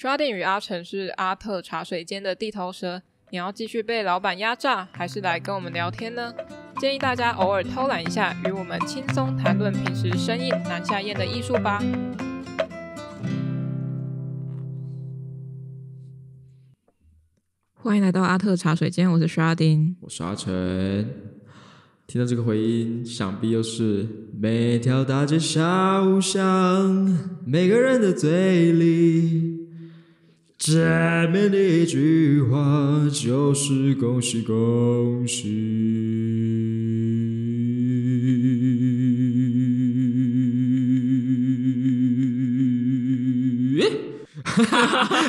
刷 g 与阿成是阿特茶水间的地头蛇，你要继续被老板压榨，还是来跟我们聊天呢？建议大家偶尔偷懒一下，与我们轻松谈论平时生意难下咽的艺术吧。欢迎来到阿特茶水间，我是刷丁，我是阿成。听到这个回音，想必又是每条大街小巷，每个人的嘴里。见面的一句话就是恭喜恭喜。哈哈哈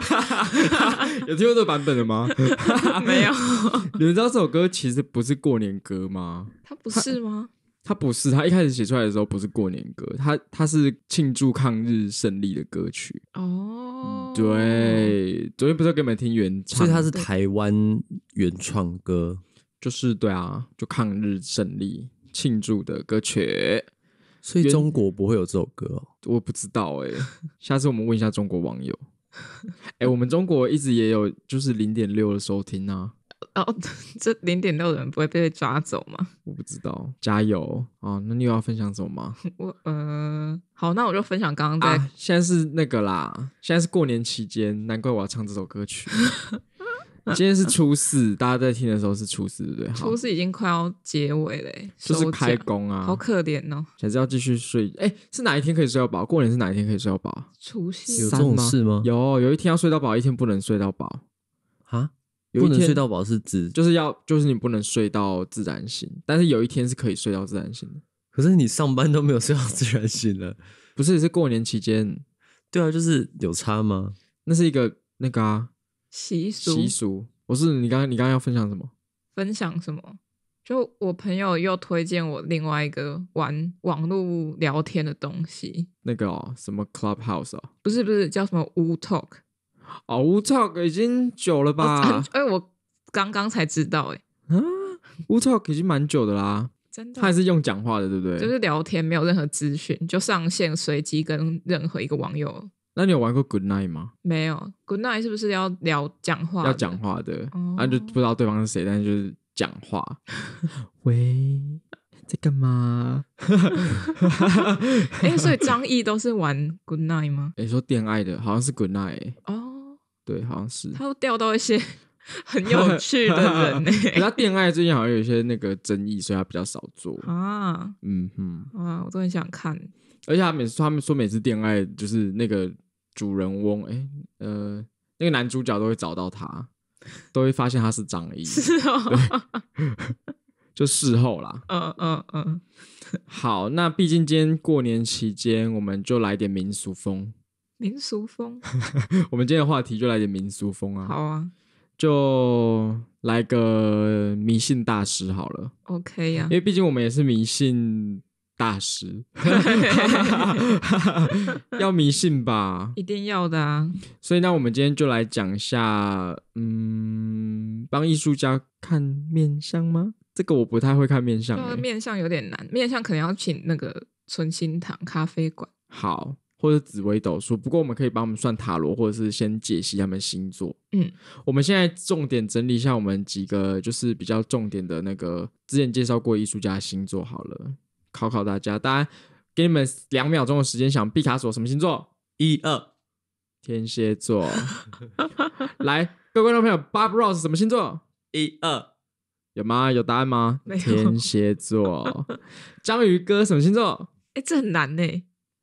哈哈哈！有听过这个版本的吗？没有。你们知道这首歌其实不是过年歌吗？它不是吗？他不是，他一开始写出来的时候不是过年歌，他他是庆祝抗日胜利的歌曲哦。对，昨天不是给你们听原，唱，所以他是台湾原创歌，就是对啊，就抗日胜利庆祝的歌曲。所以中国不会有这首歌，我不知道哎。下次我们问一下中国网友。哎，我们中国一直也有，就是零点六的时候听啊。哦，这零点六的人不会被抓走吗？我不知道，加油哦！那你有要分享什么吗？我嗯，好，那我就分享刚刚在。现在是那个啦，现在是过年期间，难怪我要唱这首歌曲。今天是初四，大家在听的时候是初四，对不对？初四已经快要结尾了，就是开工啊，好可怜哦。才知道继续睡，哎，是哪一天可以睡到饱？过年是哪一天可以睡到饱？初四有这种事吗？有，有一天要睡到饱，一天不能睡到饱，啊？不能睡到饱是只就是要就是你不能睡到自然醒，但是有一天是可以睡到自然醒的。可是你上班都没有睡到自然醒了，不是是过年期间。对啊，就是有差吗？那是一个那个啊习俗习俗。我是你刚刚你刚刚要分享什么？分享什么？就我朋友又推荐我另外一个玩网络聊天的东西，那个什么 Clubhouse 啊？不是不是叫什么 U Talk。哦，U Talk 已经久了吧？哎，我刚刚才知道，哎，嗯，U Talk 已经蛮久的啦，真的，他它是用讲话的，对不对？就是聊天，没有任何资讯，就上线随机跟任何一个网友。那你有玩过 Good Night 吗？没有，Good Night 是不是要聊讲话？要讲话的，然后就不知道对方是谁，但是就是讲话。喂，在干嘛？哎，所以张毅都是玩 Good Night 吗？哎，说恋爱的，好像是 Good Night 哦。对，好像是他都钓到一些 很有趣的人呢？他恋爱最近好像有一些那个争议，所以他比较少做 啊。嗯哼，啊，我都很想看。而且他每次他们说每次恋爱就是那个主人翁，哎呃那个男主角都会找到他，都会发现他是张一。是哦。就事后啦。嗯嗯嗯。好，那毕竟今天过年期间，我们就来点民俗风。民俗风，我们今天的话题就来点民俗风啊！好啊，就来个迷信大师好了。OK 呀，因为毕竟我们也是迷信大师，要迷信吧？一定要的啊！所以那我们今天就来讲一下，嗯，帮艺术家看面相吗？这个我不太会看面相，面相有点难，面相可能要请那个纯心堂咖啡馆。好。或者紫微斗数，不过我们可以帮我们算塔罗，或者是先解析他们星座。嗯，我们现在重点整理一下我们几个就是比较重点的那个之前介绍过艺术家星座好了，考考大家，大家给你们两秒钟的时间想毕卡索什么星座？一二，天蝎座。来，各位观众朋友，Bob Ross 什么星座？一二，有吗？有答案吗？天蝎座。章鱼哥什么星座？哎，这很难呢。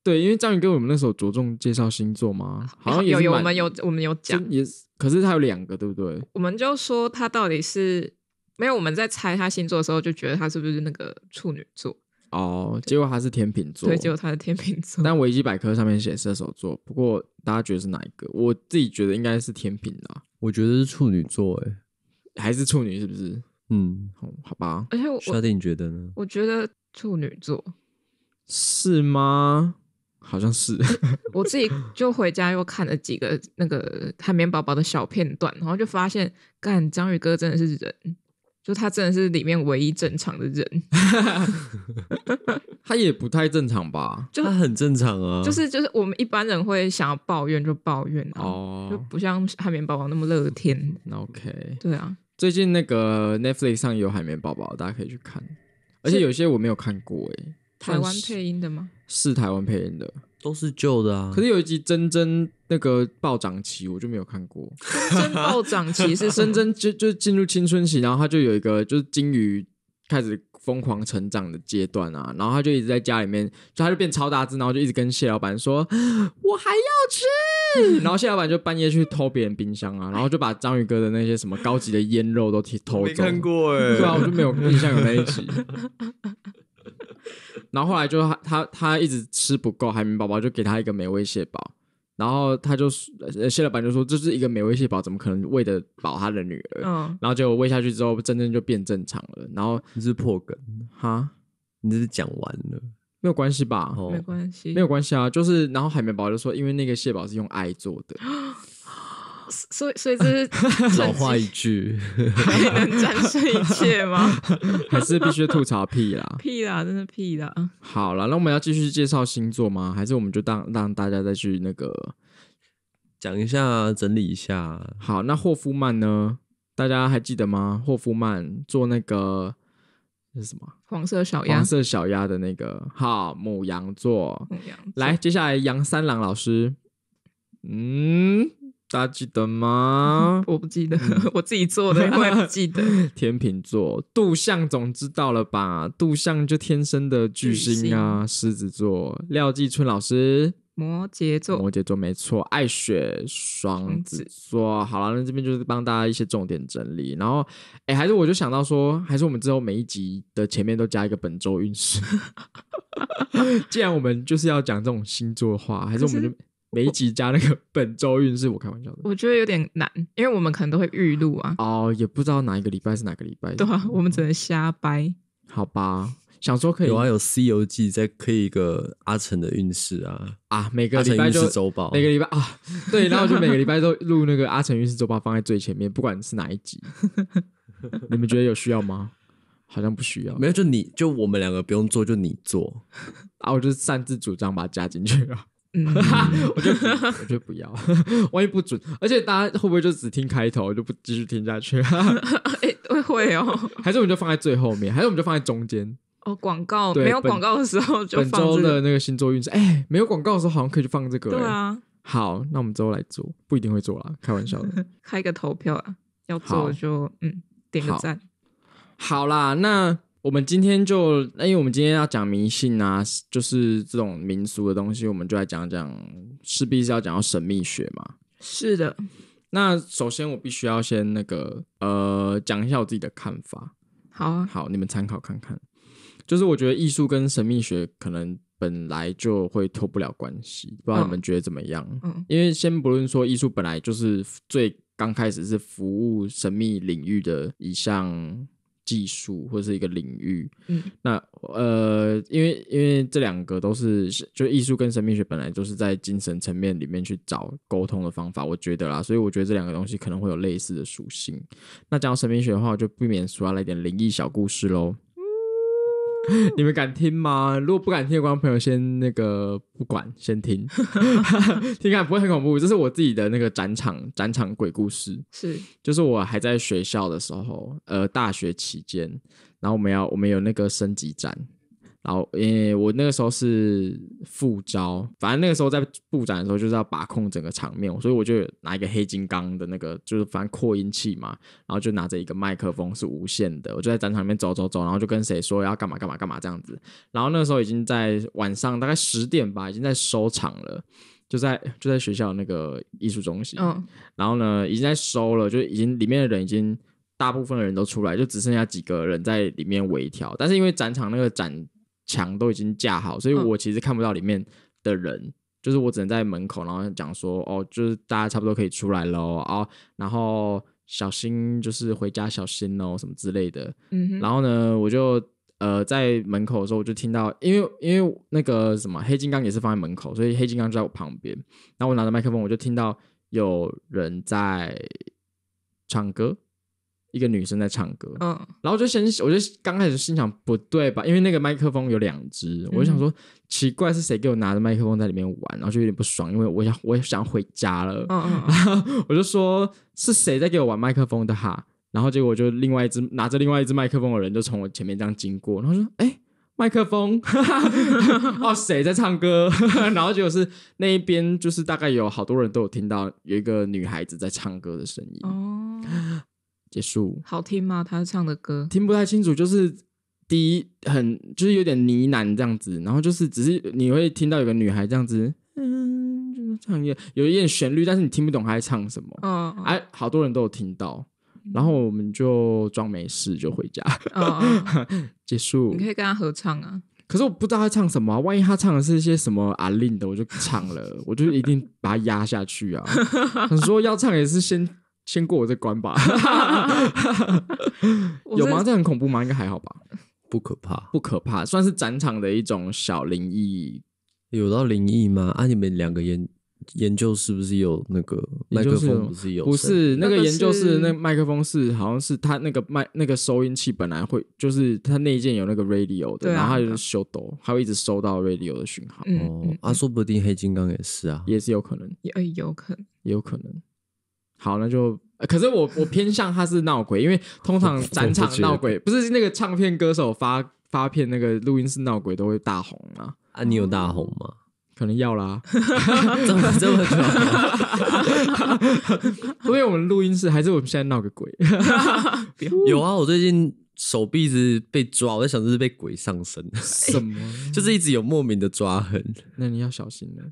对，因为章宇哥我们那时候着重介绍星座嘛，好像有有我们有我们有讲，也可是他有两个对不对？我们就说他到底是没有？我们在猜他星座的时候就觉得他是不是那个处女座？哦，结果他是天秤座，对，结果他是天秤座。但维基百科上面写射手座，不过大家觉得是哪一个？我自己觉得应该是天秤啊。我觉得是处女座，哎，还是处女是不是？嗯，好，好吧。而且我沙觉得呢？我觉得处女座是吗？好像是，我自己就回家又看了几个那个海绵宝宝的小片段，然后就发现，干章鱼哥真的是人，就他真的是里面唯一正常的人。他也不太正常吧？他很正常啊。就是就是我们一般人会想要抱怨就抱怨哦，就不像海绵宝宝那么乐天。那 OK，对啊。最近那个 Netflix 上有海绵宝宝，大家可以去看，而且有些我没有看过哎。台湾配音的吗？是台湾配音的，都是旧的啊。可是有一集真真那个暴涨期，我就没有看过。真真暴涨期是 真真就就进入青春期，然后他就有一个就是鲸鱼开始疯狂成长的阶段啊，然后他就一直在家里面，就他就变超大只，然后就一直跟蟹老板说，我还要吃。然后蟹老板就半夜去偷别人冰箱啊，然后就把章鱼哥的那些什么高级的腌肉都偷偷走。没看过哎，对啊，我就没有印象有那一集。然后后来就他他一直吃不够，海绵宝宝就给他一个美味蟹堡，然后他就蟹老板就说这是一个美味蟹堡，怎么可能喂得饱他的女儿？嗯，然后果喂下去之后，真正就变正常了。然后你是破梗哈？你这是讲完了，没有关系吧？没关系，没有关系啊。就是然后海绵宝宝就说，因为那个蟹堡是用爱做的。所以，所以这是 老话一句，还能战胜一切吗？还是必须吐槽屁啦？屁啦，真的屁啦！好了，那我们要继续介绍星座吗？还是我们就当让大家再去那个讲一下、整理一下？好，那霍夫曼呢？大家还记得吗？霍夫曼做那个是什么？黄色小鸭，黄色小鸭的那个哈母羊座。来，接下来杨三郎老师，嗯。大家记得吗？我不记得，我自己做的，我也不记得。天秤座，杜相总知道了吧？杜相就天生的巨星啊。狮子座，廖继春老师。摩羯座，摩羯座没错，爱雪双子座。好了，那这边就是帮大家一些重点整理。然后，哎，还是我就想到说，还是我们之后每一集的前面都加一个本周运势。既然我们就是要讲这种星座话，还是我们就。每集加那个本周运势，我开玩笑的，我觉得有点难，因为我们可能都会预录啊。哦，也不知道哪一个礼拜是哪个礼拜。对啊，我们只能瞎掰，好吧？想说可以有啊，有《西游记》再刻一个阿成的运势啊啊，每个礼拜就每个礼拜啊，对，然后就每个礼拜都录那个阿成运势周报放在最前面，不管是哪一集，你们觉得有需要吗？好像不需要，没有，就你就我们两个不用做，就你做啊，我就擅自主张把它加进去了。嗯，我就我就不要，万一不准，而且大家会不会就只听开头，就不继续听下去？哎，会哦。还是我们就放在最后面？还是我们就放在中间？哦，广告没有广告的时候就本周的那个星座运势。哎，没有广告的时候好像可以去放这个。对啊。好，那我们之后来做，不一定会做啦，开玩笑的。开个投票啊，要做就嗯点个赞。好啦，那。我们今天就那，因为我们今天要讲迷信啊，就是这种民俗的东西，我们就来讲讲，势必是要讲到神秘学嘛。是的。那首先我必须要先那个，呃，讲一下我自己的看法。好啊。好，你们参考看看。就是我觉得艺术跟神秘学可能本来就会脱不了关系，不知道你们觉得怎么样？嗯。因为先不论说艺术本来就是最刚开始是服务神秘领域的一项。技术或者是一个领域，嗯，那呃，因为因为这两个都是，就艺术跟神秘学本来就是在精神层面里面去找沟通的方法，我觉得啦，所以我觉得这两个东西可能会有类似的属性。那讲到神秘学的话，我就避免说要来点灵异小故事喽。你们敢听吗？如果不敢听的观众朋友，先那个不管，先听 听看，不会很恐怖。这是我自己的那个展场展场鬼故事，是就是我还在学校的时候，呃，大学期间，然后我们要我们有那个升级展。然后，诶，我那个时候是副招，反正那个时候在布展的时候就是要把控整个场面，所以我就拿一个黑金刚的那个，就是反正扩音器嘛，然后就拿着一个麦克风是无线的，我就在展场里面走走走，然后就跟谁说要干嘛干嘛干嘛这样子。然后那个时候已经在晚上大概十点吧，已经在收场了，就在就在学校那个艺术中心，嗯，然后呢已经在收了，就已经里面的人已经大部分的人都出来，就只剩下几个人在里面微调，但是因为展场那个展。墙都已经架好，所以我其实看不到里面的人，就是我只能在门口，然后讲说哦，就是大家差不多可以出来喽，啊，然后小心，就是回家小心哦，什么之类的。嗯，然后呢，我就呃在门口的时候，我就听到，因为因为那个什么黑金刚也是放在门口，所以黑金刚就在我旁边，那我拿着麦克风，我就听到有人在唱歌。一个女生在唱歌，嗯，然后就先，我就刚开始心想不对吧，因为那个麦克风有两只，我就想说奇怪是谁给我拿着麦克风在里面玩，然后就有点不爽，因为我想我也想回家了，嗯嗯，然后我就说是谁在给我玩麦克风的哈，然后结果就另外一只拿着另外一只麦克风的人就从我前面这样经过，然后说哎麦克风，哦谁在唱歌，然后就果是那一边就是大概有好多人都有听到有一个女孩子在唱歌的声音哦。结束，好听吗？他唱的歌听不太清楚，就是第一很就是有点呢喃这样子，然后就是只是你会听到有个女孩这样子，嗯，就是唱一有一点旋律，但是你听不懂她在唱什么啊，哎，好多人都有听到，然后我们就装没事就回家，结束。你可以跟他合唱啊，可是我不知道他唱什么，万一他唱的是一些什么阿令的，我就唱了，我就一定把它压下去啊。你 说要唱也是先。先过我这关吧，有吗？这很恐怖吗？应该还好吧，不可怕，不可怕，算是展场的一种小灵异。有到灵异吗？啊，你们两个研研究是不是有那个麦克风？不是有，不是那个研究室那麦克风是，好像是他那个麦那个收音器本来会，就是他那一件有那个 radio 的，然后他就修抖，他会一直收到 radio 的讯号。哦，啊，说不定黑金刚也是啊，也是有可能，也有可能，有可能。好，那就可是我我偏向他是闹鬼，因为通常 展场闹鬼不是那个唱片歌手发发片那个录音室闹鬼都会大红啊。啊，你有大红吗？可能要啦 这么巧，因为我们录音室还是我们现在闹个鬼，有啊，我最近手臂一直被抓，我在想这是被鬼上身，什么？就是一直有莫名的抓痕，那你要小心了。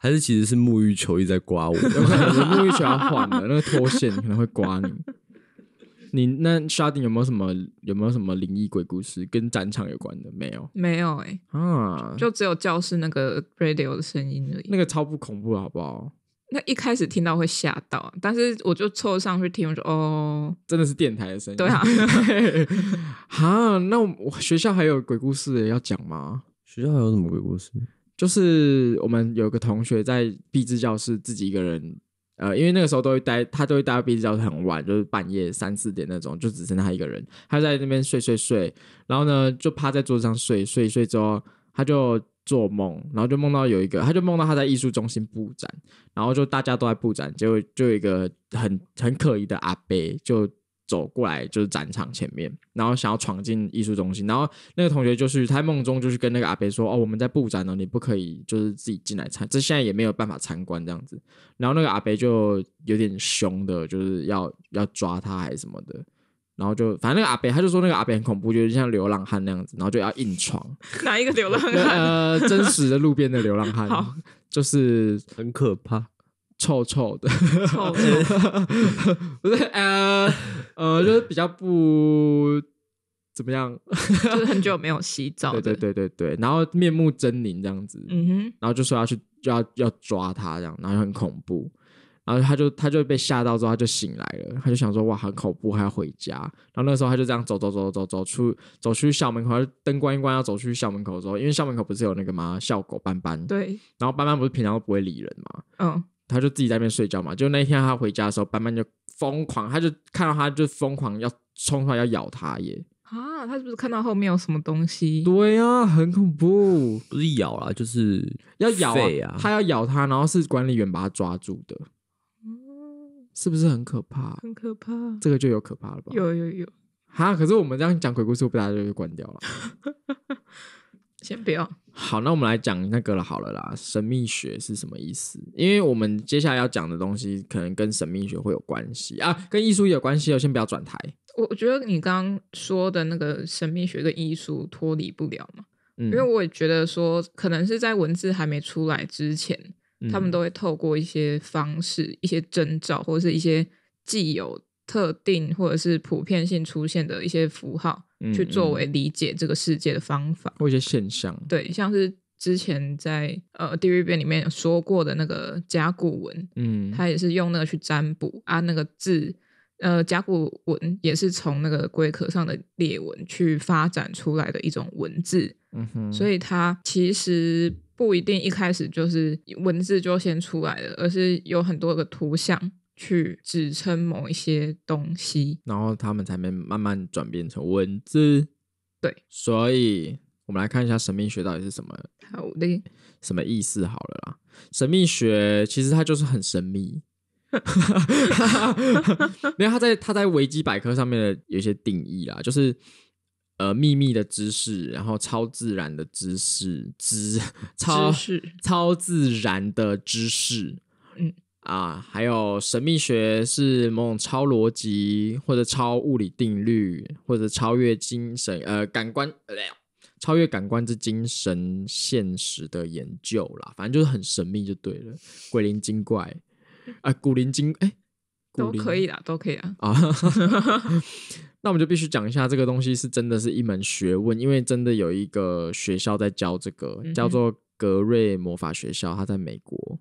还是其实是沐浴球一直在刮我，沐浴球要换了，那个脱线可能会刮你。你那 shutting 有没有什么有没有什么灵异鬼故事跟展场有关的？没有，没有哎啊，就只有教室那个 radio 的声音而已。那个超不恐怖，好不好？那一开始听到会吓到，但是我就凑上去听，我说哦，真的是电台的声音。对啊，好，那我学校还有鬼故事要讲吗？学校还有什么鬼故事？就是我们有个同学在闭智教室自己一个人，呃，因为那个时候都会待，他都会待到闭智教室很晚，就是半夜三四点那种，就只剩他一个人，他在那边睡睡睡，然后呢就趴在桌子上睡睡睡之后，他就做梦，然后就梦到有一个，他就梦到他在艺术中心布展，然后就大家都在布展，结果就有一个很很可疑的阿伯就。走过来就是展场前面，然后想要闯进艺术中心，然后那个同学就是他梦中就是跟那个阿贝说：“哦，我们在布展呢，你不可以就是自己进来参，这现在也没有办法参观这样子。”然后那个阿贝就有点凶的，就是要要抓他还是什么的，然后就反正那个阿贝他就说那个阿贝很恐怖，就是像流浪汉那样子，然后就要硬闯。哪一个流浪汉？呃，真实的路边的流浪汉，就是很可怕。臭臭的，臭臭，不是呃呃，就是比较不怎么样，就是很久没有洗澡。对对对对对，然后面目狰狞这样子，嗯哼，然后就说要去就要要抓他这样，然后很恐怖，然后他就他就被吓到之后他就醒来了，他就想说哇很恐怖，还要回家。然后那时候他就这样走走走走走出走去校门口，灯关一关要走去校门口的时候，因为校门口不是有那个吗？校狗斑斑，对，然后斑斑不是平常都不会理人嘛，嗯。他就自己在那边睡觉嘛，就那一天他回家的时候，斑斑就疯狂，他就看到他就疯狂要冲出来要咬他耶！啊，他是不是看到后面有什么东西？对啊，很恐怖，不是咬啊，就是要咬啊，他要咬他，然后是管理员把他抓住的。嗯，是不是很可怕？很可怕，这个就有可怕了吧？有有有！哈，可是我们这样讲鬼故事，不大家就关掉了，先不要。好，那我们来讲那个了。好了啦，神秘学是什么意思？因为我们接下来要讲的东西，可能跟神秘学会有关系啊，跟艺术有关系哦。先不要转台。我我觉得你刚刚说的那个神秘学跟艺术脱离不了嘛。嗯。因为我也觉得说，可能是在文字还没出来之前，他们都会透过一些方式、一些征兆，或者是一些既有。特定或者是普遍性出现的一些符号，去作为理解这个世界的方法，或一些现象。对，像是之前在呃《地狱变》里面有说过的那个甲骨文，嗯，他也是用那个去占卜啊，那个字，呃，甲骨文也是从那个龟壳上的裂纹去发展出来的一种文字。嗯哼，所以它其实不一定一开始就是文字就先出来的，而是有很多个图像。去指称某一些东西，然后他们才能慢慢转变成文字。对，所以我们来看一下神秘学到底是什么？好的，什么意思？好了啦，神秘学其实它就是很神秘。没有，他在他在维基百科上面的有一些定义啦，就是呃秘密的知识，然后超自然的知识，知 超超自然的知识，嗯。啊，还有神秘学是某种超逻辑或者超物理定律，或者超越精神呃感官，超越感官之精神现实的研究啦，反正就是很神秘就对了，鬼灵精怪，哎，古灵精哎，都可以啦，都可以啊。那我们就必须讲一下这个东西是真的是一门学问，因为真的有一个学校在教这个，叫做格瑞魔法学校，它在美国。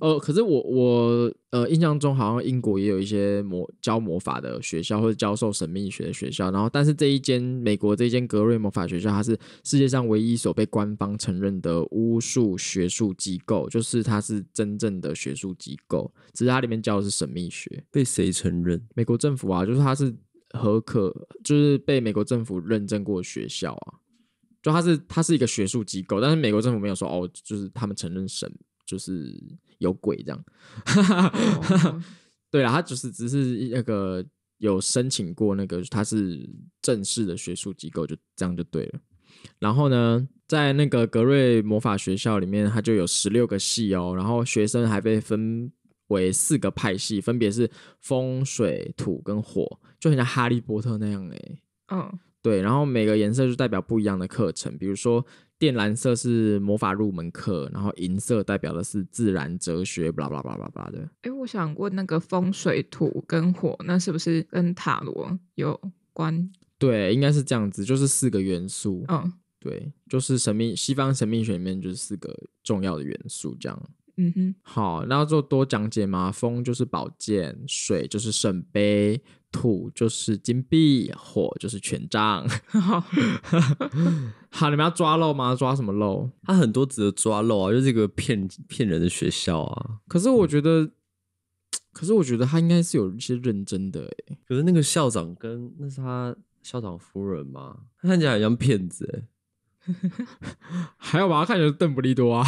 呃，可是我我呃印象中好像英国也有一些魔教魔法的学校或者教授神秘学的学校，然后但是这一间美国这一间格瑞魔法学校，它是世界上唯一所被官方承认的巫术学术机构，就是它是真正的学术机构，只是它里面教的是神秘学。被谁承认？美国政府啊，就是它是何可，就是被美国政府认证过学校啊，就它是它是一个学术机构，但是美国政府没有说哦，就是他们承认神。就是有鬼这样，对啦，他就是只是那个有申请过那个，他是正式的学术机构，就这样就对了。然后呢，在那个格瑞魔法学校里面，它就有十六个系哦，然后学生还被分为四个派系，分别是风水土跟火，就很像哈利波特那样诶。嗯。对，然后每个颜色就代表不一样的课程，比如说靛蓝色是魔法入门课，然后银色代表的是自然哲学，巴拉巴拉巴拉巴拉的。哎，我想问那个风水土跟火，那是不是跟塔罗有关？对，应该是这样子，就是四个元素。嗯，对，就是神秘西方神秘学里面就是四个重要的元素这样。嗯哼。好，那做多讲解嘛。风就是宝剑，水就是圣杯。土就是金币，火就是权杖。好，你们要抓漏吗？抓什么漏？他很多值得抓漏啊，就是一个骗骗人的学校啊。可是我觉得，可是我觉得他应该是有一些认真的哎。可是那个校长跟那是他校长夫人吗？看起来很像骗子，还要把他看成邓布利多啊。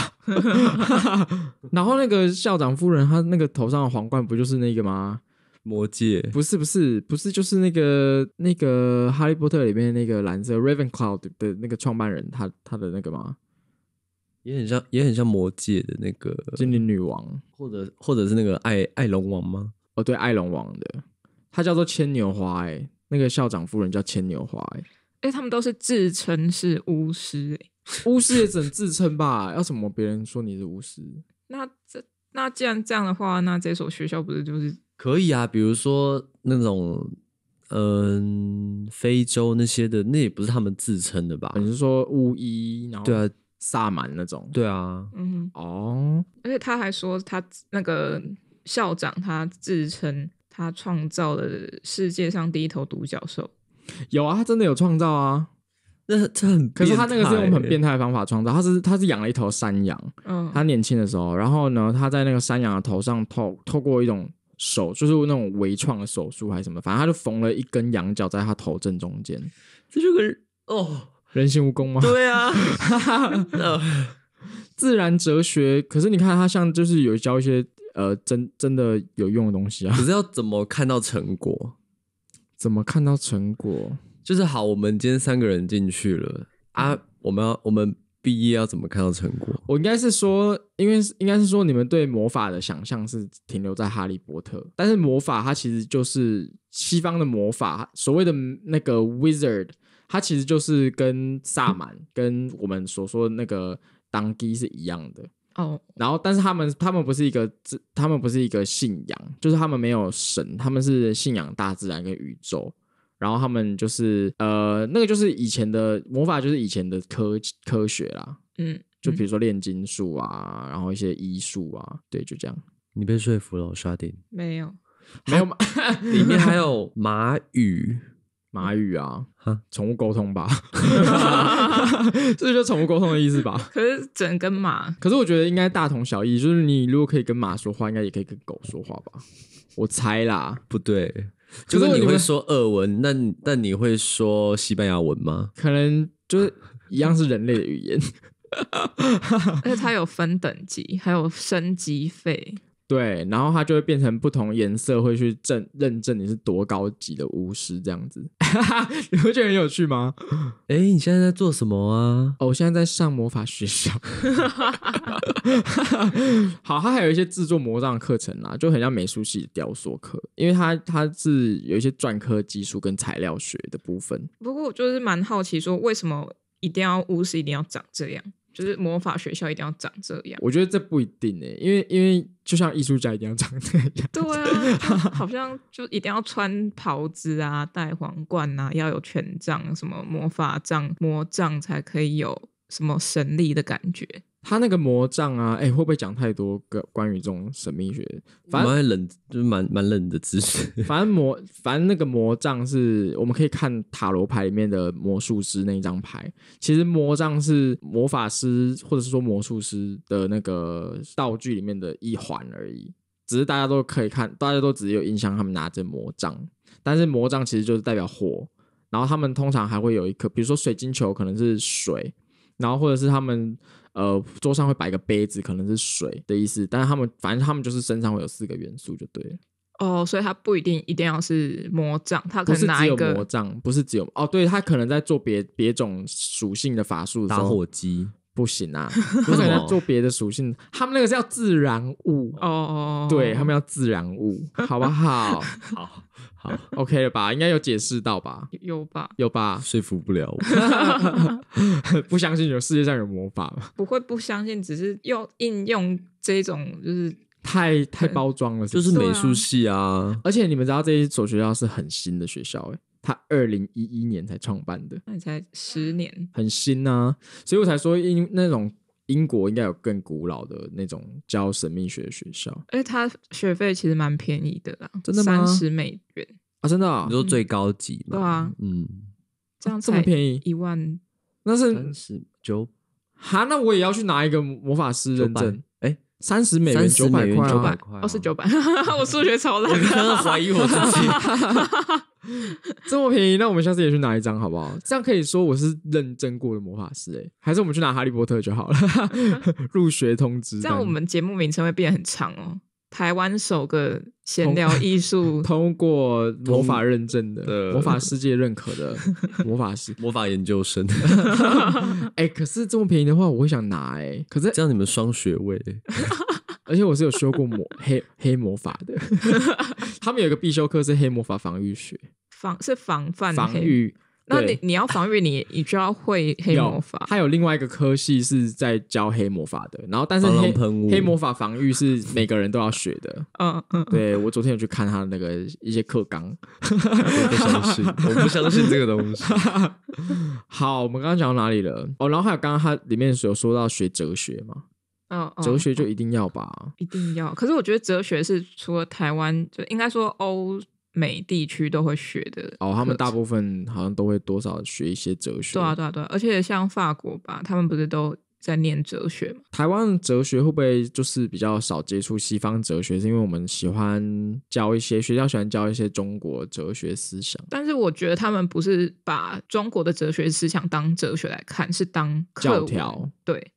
然后那个校长夫人，他那个头上的皇冠不就是那个吗？魔界不是不是不是，就是那个那个《哈利波特》里面那个蓝色 r a v e n c l o u d 的那个创办人，他他的那个吗？也很像，也很像魔界的那个精灵女王，或者或者是那个爱爱龙王吗？哦，对，爱龙王的，他叫做牵牛花。哎，那个校长夫人叫牵牛花。哎，哎，他们都是自称是巫师。巫师也只能自称吧？要怎么别人说你是巫师？那这那既然这样的话，那这所学校不是就是？可以啊，比如说那种，嗯，非洲那些的，那也不是他们自称的吧？你是说巫医？然后对啊，萨满那种。对啊。嗯哦。而且他还说，他那个校长他自称他创造了世界上第一头独角兽。有啊，他真的有创造啊。那这很可是他那个是用很变态的方法创造，他是他是养了一头山羊，嗯，他年轻的时候，然后呢，他在那个山羊的头上透透过一种。手就是那种微创的手术还是什么，反正他就缝了一根羊角在他头正中间，这就跟哦，人形蜈蚣吗？对啊，自然哲学。可是你看他像就是有教一些呃真真的有用的东西啊，可是要怎么看到成果？怎么看到成果？就是好，我们今天三个人进去了啊，我们要我们。毕业要怎么看到成果？我应该是说，因为应该是说，你们对魔法的想象是停留在哈利波特，但是魔法它其实就是西方的魔法，所谓的那个 wizard，它其实就是跟萨满跟我们所说的那个当地是一样的哦。然后，但是他们他们不是一个，他们不是一个信仰，就是他们没有神，他们是信仰大自然跟宇宙。然后他们就是呃，那个就是以前的魔法，就是以前的科科学啦，嗯，就比如说炼金术啊，然后一些医术啊，对，就这样。你被说服了，刷丁？没有，没有马，里面还有马语，马语啊，宠物沟通吧，这 就宠物沟通的意思吧。可是整跟马，可是我觉得应该大同小异，就是你如果可以跟马说话，应该也可以跟狗说话吧？我猜啦，不对。就是你会说俄文，那但你会说西班牙文吗？可能就是一样是人类的语言，而且它有分等级，还有升级费。对，然后它就会变成不同颜色，会去证认证你是多高级的巫师这样子，你会觉得很有趣吗？哎，你现在在做什么啊？哦，我现在在上魔法学校。好，它还有一些制作魔杖的课程啊，就很像美术系的雕塑课，因为它它是有一些篆刻技术跟材料学的部分。不过我就是蛮好奇，说为什么一定要巫师一定要长这样？就是魔法学校一定要长这样，我觉得这不一定哎，因为因为就像艺术家一定要长这样，对啊，好像就一定要穿袍子啊，戴皇冠啊，要有权杖，什么魔法杖、魔杖才可以有什么神力的感觉。他那个魔杖啊，哎，会不会讲太多个关于这种神秘学？反正冷就是蛮蛮冷的知识。反正魔，反正那个魔杖是，我们可以看塔罗牌里面的魔术师那一张牌。其实魔杖是魔法师或者是说魔术师的那个道具里面的一环而已。只是大家都可以看，大家都只有印象他们拿着魔杖，但是魔杖其实就是代表火。然后他们通常还会有一颗，比如说水晶球可能是水，然后或者是他们。呃，桌上会摆一个杯子，可能是水的意思。但是他们，反正他们就是身上会有四个元素就对了。哦，所以他不一定一定要是魔杖，他可能拿一个魔杖，不是只有哦，对他可能在做别别种属性的法术，打火机。不行啊！我想要做别的属性，他们那个是叫自然物哦哦，对他们要自然物，好不好？好好，OK 了吧？应该有解释到吧？有吧？有吧？说服不了我，不相信有世界上有魔法，吗？不会不相信，只是用应用这种就是太太包装了，就是美术系啊。而且你们知道，这一所学校是很新的学校哎。他二零一一年才创办的，那才十年，很新啊，所以我才说英那种英国应该有更古老的那种教神秘学的学校。哎，他学费其实蛮便宜的啦，真的三十美元啊，真的你说最高级嘛？对啊，嗯，这样这么便宜一万，那是三十九哈，那我也要去拿一个魔法师认证。哎，三十美元，九百块，九百块，不是九百，我数学超烂，真的怀疑我自己。这么便宜，那我们下次也去拿一张好不好？这样可以说我是认真过的魔法师哎。还是我们去拿《哈利波特》就好了。入学通知，这样我们节目名称会变很长哦。台湾首个闲聊艺术，通过魔法认证的，魔法世界认可的魔法师，魔法研究生。哎，可是这么便宜的话，我会想拿哎。可是这样你们双学位，而且我是有修过魔黑黑魔法的。他们有一个必修课是黑魔法防御学，防是防范防御。那你你要防御你，你就要会黑魔法。他有另外一个科系是在教黑魔法的，然后但是黑黑魔法防御是每个人都要学的。嗯嗯，对，我昨天有去看他那个一些课纲，我不相信，我不相信这个东西。好，我们刚刚讲到哪里了？哦，然后还有刚刚他里面有说到学哲学吗？嗯，哲学就一定要吧？一定要。可是我觉得哲学是除了台湾，就应该说欧美地区都会学的。哦，他们大部分好像都会多少学一些哲学。对啊，对啊，对啊。而且像法国吧，他们不是都在念哲学吗？台湾哲学会不会就是比较少接触西方哲学？是因为我们喜欢教一些学校喜欢教一些中国哲学思想。但是我觉得他们不是把中国的哲学思想当哲学来看，是当教条。对。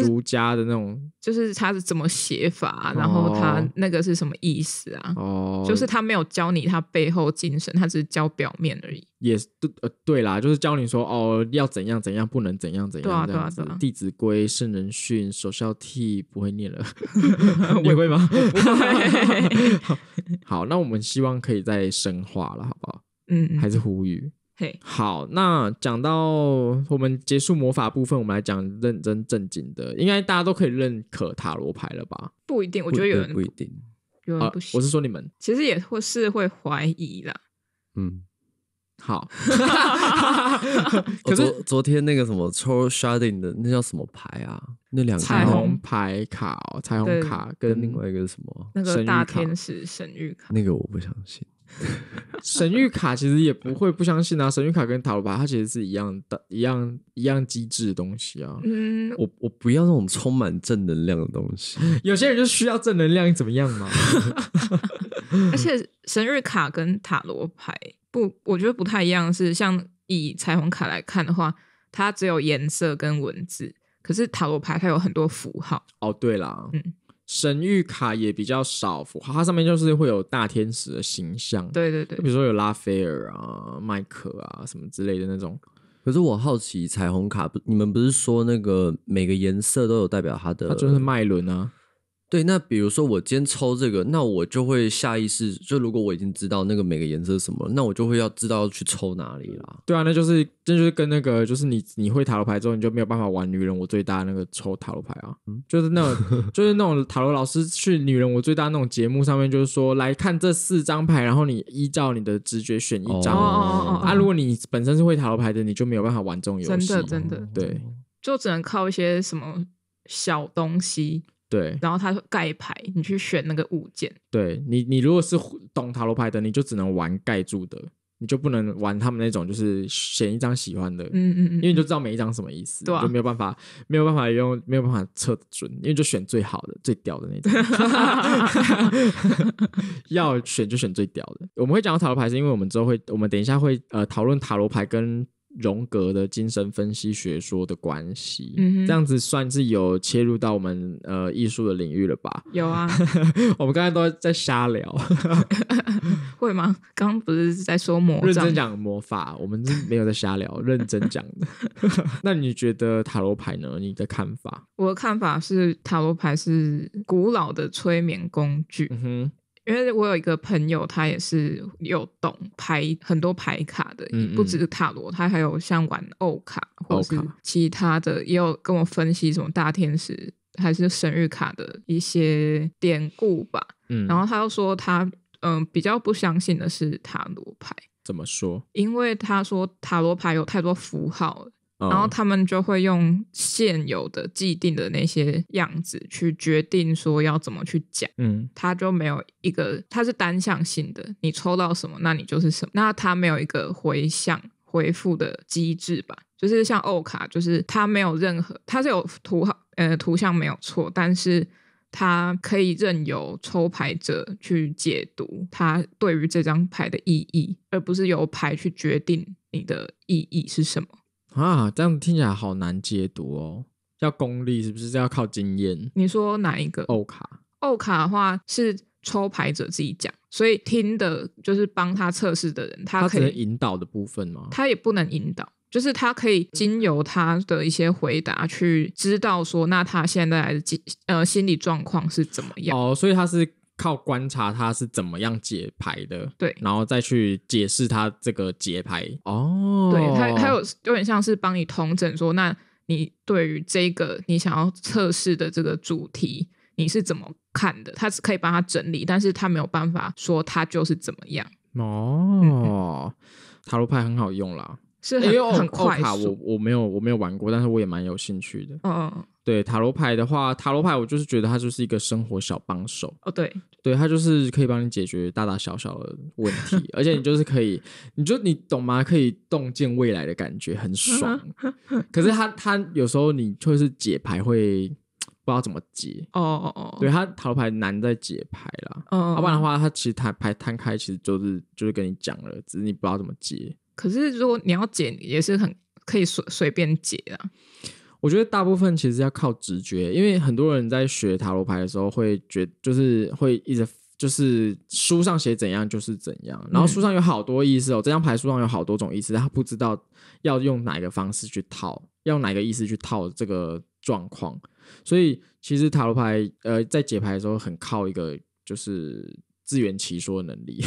儒家的那种，就是他是怎么写法，然后他那个是什么意思啊？哦，就是他没有教你他背后精神，他只是教表面而已。也对，呃，对啦，就是教你说哦，要怎样怎样，不能怎样怎样。对啊，对啊，对啊。《弟子规》《圣人训》，《首孝悌》，不会念了，你会吗？好，那我们希望可以再深化了，好不好？嗯，还是呼吁，嘿，好，那讲到我们结束魔法部分，我们来讲认真正经的，应该大家都可以认可塔罗牌了吧？不一定，我觉得有人不一定，有人不行。我是说你们，其实也会是会怀疑啦。嗯，好，可是昨天那个什么抽 s h u t i n g 的，那叫什么牌啊？那两个彩虹牌卡，彩虹卡跟另外一个什么？那个大天使神谕卡，那个我不相信。神谕卡其实也不会不相信啊，神谕卡跟塔罗牌它其实是一样的，一样一样机制的东西啊。嗯，我我不要那种充满正能量的东西。有些人就需要正能量，怎么样嘛？而且神谕卡跟塔罗牌不，我觉得不太一样。是像以彩虹卡来看的话，它只有颜色跟文字，可是塔罗牌它有很多符号。哦，对了，嗯。神谕卡也比较少，它上面就是会有大天使的形象，对对对，比如说有拉斐尔啊、迈克啊什么之类的那种。可是我好奇，彩虹卡不？你们不是说那个每个颜色都有代表它的？它就是麦伦啊。对，那比如说我今天抽这个，那我就会下意识就如果我已经知道那个每个颜色是什么，那我就会要知道要去抽哪里了。对啊，那就是就是跟那个就是你你会塔罗牌之后，你就没有办法玩女人我最大那个抽塔罗牌啊，就是那种 就是那种塔罗老师去女人我最大那种节目上面，就是说来看这四张牌，然后你依照你的直觉选一张啊。如果你本身是会塔罗牌的，你就没有办法玩这种游戏，真的真的对，就只能靠一些什么小东西。对，然后他盖牌，你去选那个物件。对你，你如果是懂塔罗牌的，你就只能玩盖住的，你就不能玩他们那种，就是选一张喜欢的。嗯嗯嗯，因为你就知道每一张什么意思，就没有办法，没有办法用，没有办法测准，因为就选最好的、最屌的那种。要选就选最屌的。我们会讲塔罗牌，是因为我们之后会，我们等一下会呃讨论塔罗牌跟。荣格的精神分析学说的关系，这样子算是有切入到我们呃艺术的领域了吧？有啊，我们刚才都在瞎聊，会吗？刚刚不是在说魔？认真讲魔法，我们没有在瞎聊，认真讲的。那你觉得塔罗牌呢？你的看法？我的看法是塔罗牌是古老的催眠工具。嗯哼。因为我有一个朋友，他也是有懂牌，很多牌卡的，不止塔罗，他还有像玩欧卡或者是其他的，也有跟我分析什么大天使还是生日卡的一些典故吧。嗯，然后他又说他嗯比较不相信的是塔罗牌，怎么说？因为他说塔罗牌有太多符号。然后他们就会用现有的既定的那些样子去决定说要怎么去讲，嗯，他就没有一个，它是单向性的，你抽到什么，那你就是什么，那他没有一个回向回复的机制吧？就是像欧卡，就是他没有任何，他是有图，呃，图像没有错，但是他可以任由抽牌者去解读他对于这张牌的意义，而不是由牌去决定你的意义是什么。啊，这样听起来好难解读哦，要功力是不是要靠经验？你说哪一个？欧卡，欧卡的话是抽牌者自己讲，所以听的就是帮他测试的人，他可以引导的部分吗？他也不能引导，就是他可以经由他的一些回答去知道说，那他现在呃心理状况是怎么样？哦，所以他是。靠观察他是怎么样解牌的，对，然后再去解释他这个解牌。哦，对，他他有有点像是帮你同整，说那你对于这个你想要测试的这个主题，你是怎么看的？他是可以帮他整理，但是他没有办法说他就是怎么样。哦，塔罗牌很好用啦。是，很很快。我我没有我没有玩过，但是我也蛮有兴趣的。嗯。对塔罗牌的话，塔罗牌我就是觉得它就是一个生活小帮手哦，对，对，它就是可以帮你解决大大小小的问题，而且你就是可以，你就你懂吗？可以洞见未来的感觉很爽，可是他他有时候你就是解牌会不知道怎么解哦哦哦对，他塔罗牌难在解牌啦，嗯，不然的话，他其实他牌摊开其实就是就是跟你讲了，只是你不知道怎么解。可是如果你要解，也是很可以随随便解啊。我觉得大部分其实要靠直觉，因为很多人在学塔罗牌的时候会觉，就是会一直就是书上写怎样就是怎样，然后书上有好多意思哦，这张牌书上有好多种意思，他不知道要用哪个方式去套，用哪个意思去套这个状况，所以其实塔罗牌呃在解牌的时候很靠一个就是自圆其说能力，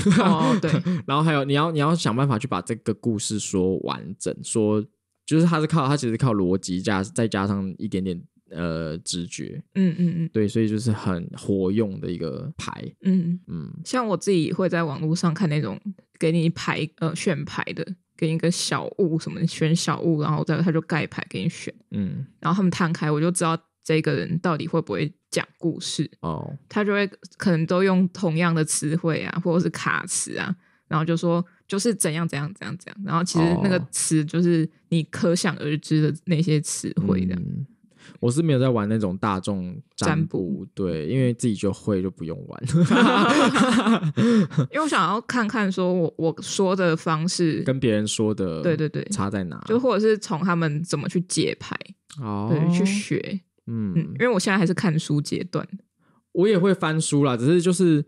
对，然后还有你要你要想办法去把这个故事说完整，说。就是他是靠他其实靠逻辑加再加上一点点呃直觉，嗯嗯嗯，对，所以就是很活用的一个牌，嗯嗯，像我自己会在网络上看那种给你牌呃选牌的，给你个小物什么选小物，然后再他就盖牌给你选，嗯，然后他们摊开，我就知道这个人到底会不会讲故事哦，他就会可能都用同样的词汇啊，或者是卡词啊，然后就说。就是怎样怎样怎样怎样，然后其实那个词就是你可想而知的那些词汇的。我是没有在玩那种大众占卜，对，因为自己就会就不用玩，因为我想要看看说我我说的方式 跟别人说的，对对对，差在哪，就或者是从他们怎么去解牌，哦，对，去学，嗯，因为我现在还是看书阶段，我也会翻书啦，只是就是。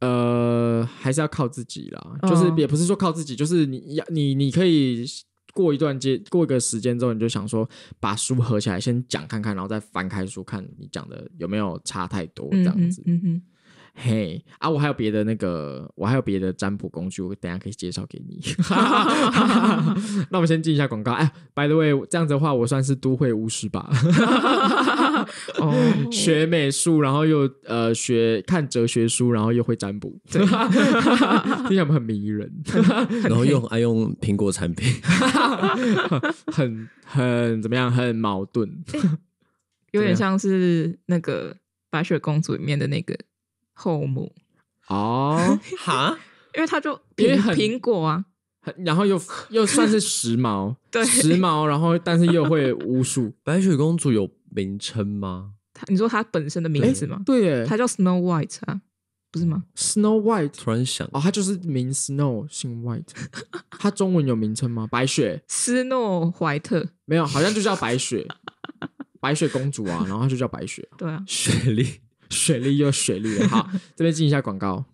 呃，还是要靠自己啦，就是也不是说靠自己，就是你要你你可以过一段阶过一个时间之后，你就想说把书合起来先讲看看，然后再翻开书看你讲的有没有差太多这样子。嘿啊，我还有别的那个，我还有别的占卜工具，我等下可以介绍给你。那我们先进一下广告。哎，by the way，这样子的话，我算是都会巫师吧。哦，学美术，然后又呃学看哲学书，然后又会占卜，听起来很迷人。然后用爱用苹果产品，很很怎么样？很矛盾，有点像是那个白雪公主里面的那个。后母哦，哈，因为他就因为苹果啊，然后又又算是时髦，对，时髦，然后但是又会巫术。白雪公主有名称吗？你说她本身的名字吗？对，她叫 Snow White 啊，不是吗？Snow White 突然想，哦，她就是名 Snow，姓 White。她中文有名称吗？白雪，斯诺怀特，没有，好像就叫白雪，白雪公主啊，然后她就叫白雪，对啊，雪莉。水力又水力了哈，这边进一下广告。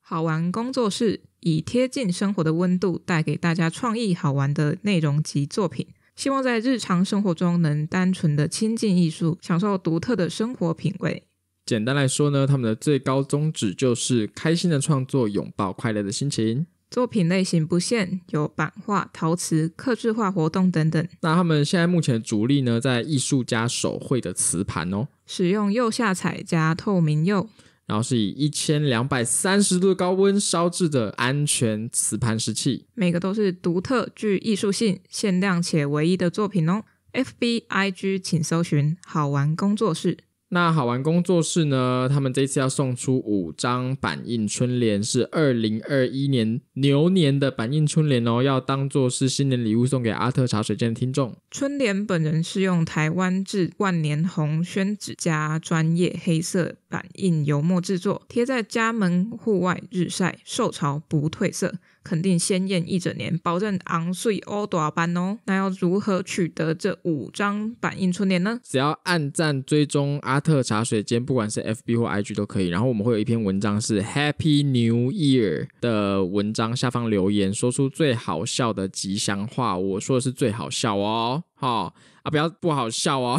好玩工作室以贴近生活的温度，带给大家创意好玩的内容及作品，希望在日常生活中能单纯的亲近艺术，享受独特的生活品味。简单来说呢，他们的最高宗旨就是开心的创作，拥抱快乐的心情。作品类型不限，有版画、陶瓷、刻字化活动等等。那他们现在目前主力呢，在艺术家手绘的瓷盘哦，使用釉下彩加透明釉，然后是以一千两百三十度高温烧制的安全瓷盘石器，每个都是独特具艺术性、限量且唯一的作品哦。F B I G，请搜寻“好玩工作室”。那好玩工作室呢？他们这次要送出五张板印春联，是二零二一年牛年的板印春联哦，要当做是新年礼物送给阿特茶水间的听众。春联本人是用台湾制万年红宣纸加专业黑色板印油墨制作，贴在家门户外日晒受潮不褪色。肯定鲜艳一整年，保证昂睡欧多班哦。那要如何取得这五张版印春联呢？只要按赞追踪阿特茶水间，不管是 FB 或 IG 都可以。然后我们会有一篇文章是 Happy New Year 的文章，下方留言说出最好笑的吉祥话。我说的是最好笑哦，哈啊不要不好笑哦。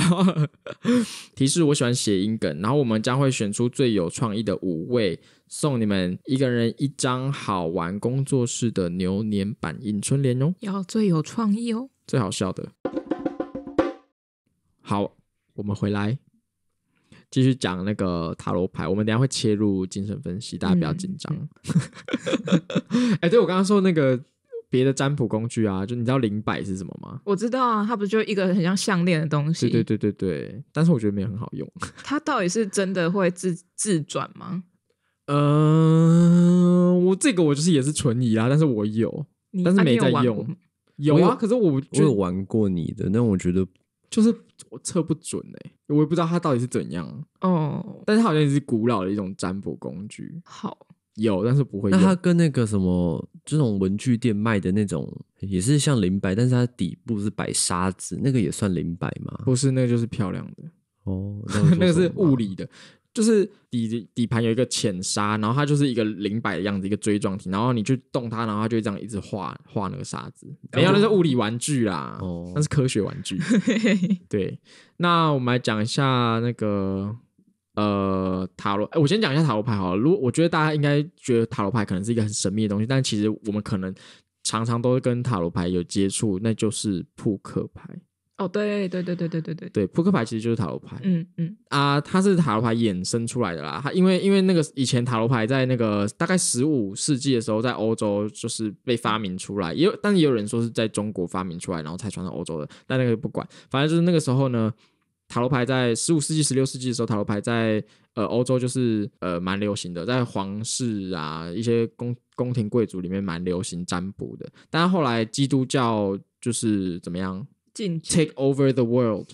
提示我喜欢谐音梗，然后我们将会选出最有创意的五位。送你们一个人一张好玩工作室的牛年版印春联哦，要最有创意哦，最好笑的。好，我们回来继续讲那个塔罗牌，我们等下会切入精神分析，大家不要紧张。哎，对，我刚刚说那个别的占卜工具啊，就你知道灵摆是什么吗？我知道啊，它不就一个很像项链的东西？对对对对对。但是我觉得没很好用。它到底是真的会自自转吗？嗯，我这个我就是也是存疑啊，但是我有，但是没在用。有啊，可是我我有玩过你的，但我觉得就是我测不准哎，我也不知道它到底是怎样。哦，但是它好像也是古老的一种占卜工具。好，有，但是不会。那它跟那个什么，这种文具店卖的那种，也是像灵摆，但是它底部是摆沙子，那个也算灵摆吗？不是，那个就是漂亮的。哦，那 个是物理的。就是底底盘有一个浅沙，然后它就是一个零摆的样子，一个锥状体，然后你去动它，然后它就会这样一直画画那个沙子。没有，那是物理玩具啦，那是科学玩具。对，那我们来讲一下那个呃塔罗。哎，我先讲一下塔罗牌好了。如果我觉得大家应该觉得塔罗牌可能是一个很神秘的东西，但其实我们可能常常都跟塔罗牌有接触，那就是扑克牌。哦，对对对对对对对对，扑克牌其实就是塔罗牌，嗯嗯啊，它是塔罗牌衍生出来的啦。它因为因为那个以前塔罗牌在那个大概十五世纪的时候，在欧洲就是被发明出来，有但也有人说是在中国发明出来，然后才传到欧洲的。但那个不管，反正就是那个时候呢，塔罗牌在十五世纪、十六世纪的时候，塔罗牌在呃欧洲就是呃蛮流行的，在皇室啊一些宫宫廷贵族里面蛮流行占卜的。但是后来基督教就是怎么样？Take over the world。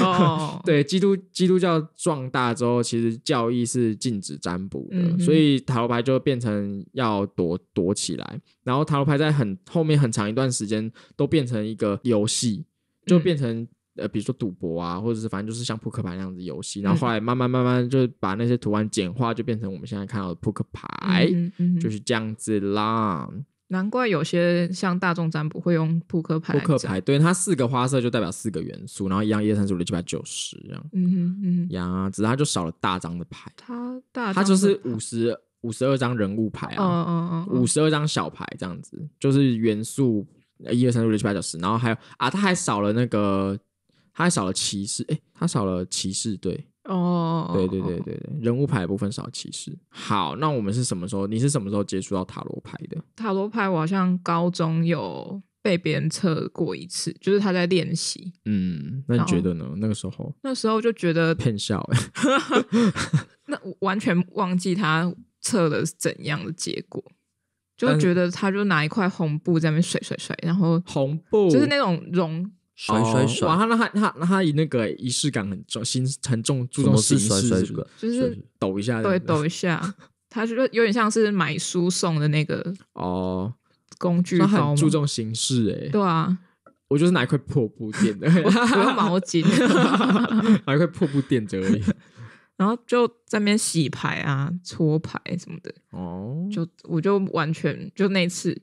哦，对，基督基督教壮大之后，其实教义是禁止占卜的，所以塔罗牌就变成要躲躲起来。然后塔罗牌在很后面很长一段时间都变成一个游戏，就变成呃，比如说赌博啊，或者是反正就是像扑克牌那样子游戏。然后后来慢慢慢慢就把那些图案简化，就变成我们现在看到的扑克牌，就是这样子啦。难怪有些像大众占卜会用扑克牌，扑克牌对它四个花色就代表四个元素，然后一样一二三四五六七八九十这样，嗯哼嗯呀，样是它就少了大张的牌，它大它就是五十五十二张人物牌啊，五十二张小牌这样子，就是元素一二三四五六七八九十，然后还有啊，它还少了那个，它还少了骑士，哎，它少了骑士，对。哦，对对对对对，人物牌部分少歧视。好，那我们是什么时候？你是什么时候接触到塔罗牌的？塔罗牌我好像高中有被别人测过一次，就是他在练习。嗯，那你觉得呢？那个时候？那时候就觉得骗笑，那完全忘记他测了怎样的结果，就觉得他就拿一块红布在那边甩甩甩，然后红布就是那种绒。甩甩甩，然后他他他以那个仪式感很重，心很重注重形式，就是抖一下，对，抖一下，他就有点像是买书送的那个哦，工具包，注重形式哎，对啊，我就是拿一块破布垫的，我用毛巾，拿一块破布垫着而已，然后就在那边洗牌啊，搓牌什么的哦，就我就完全就那次，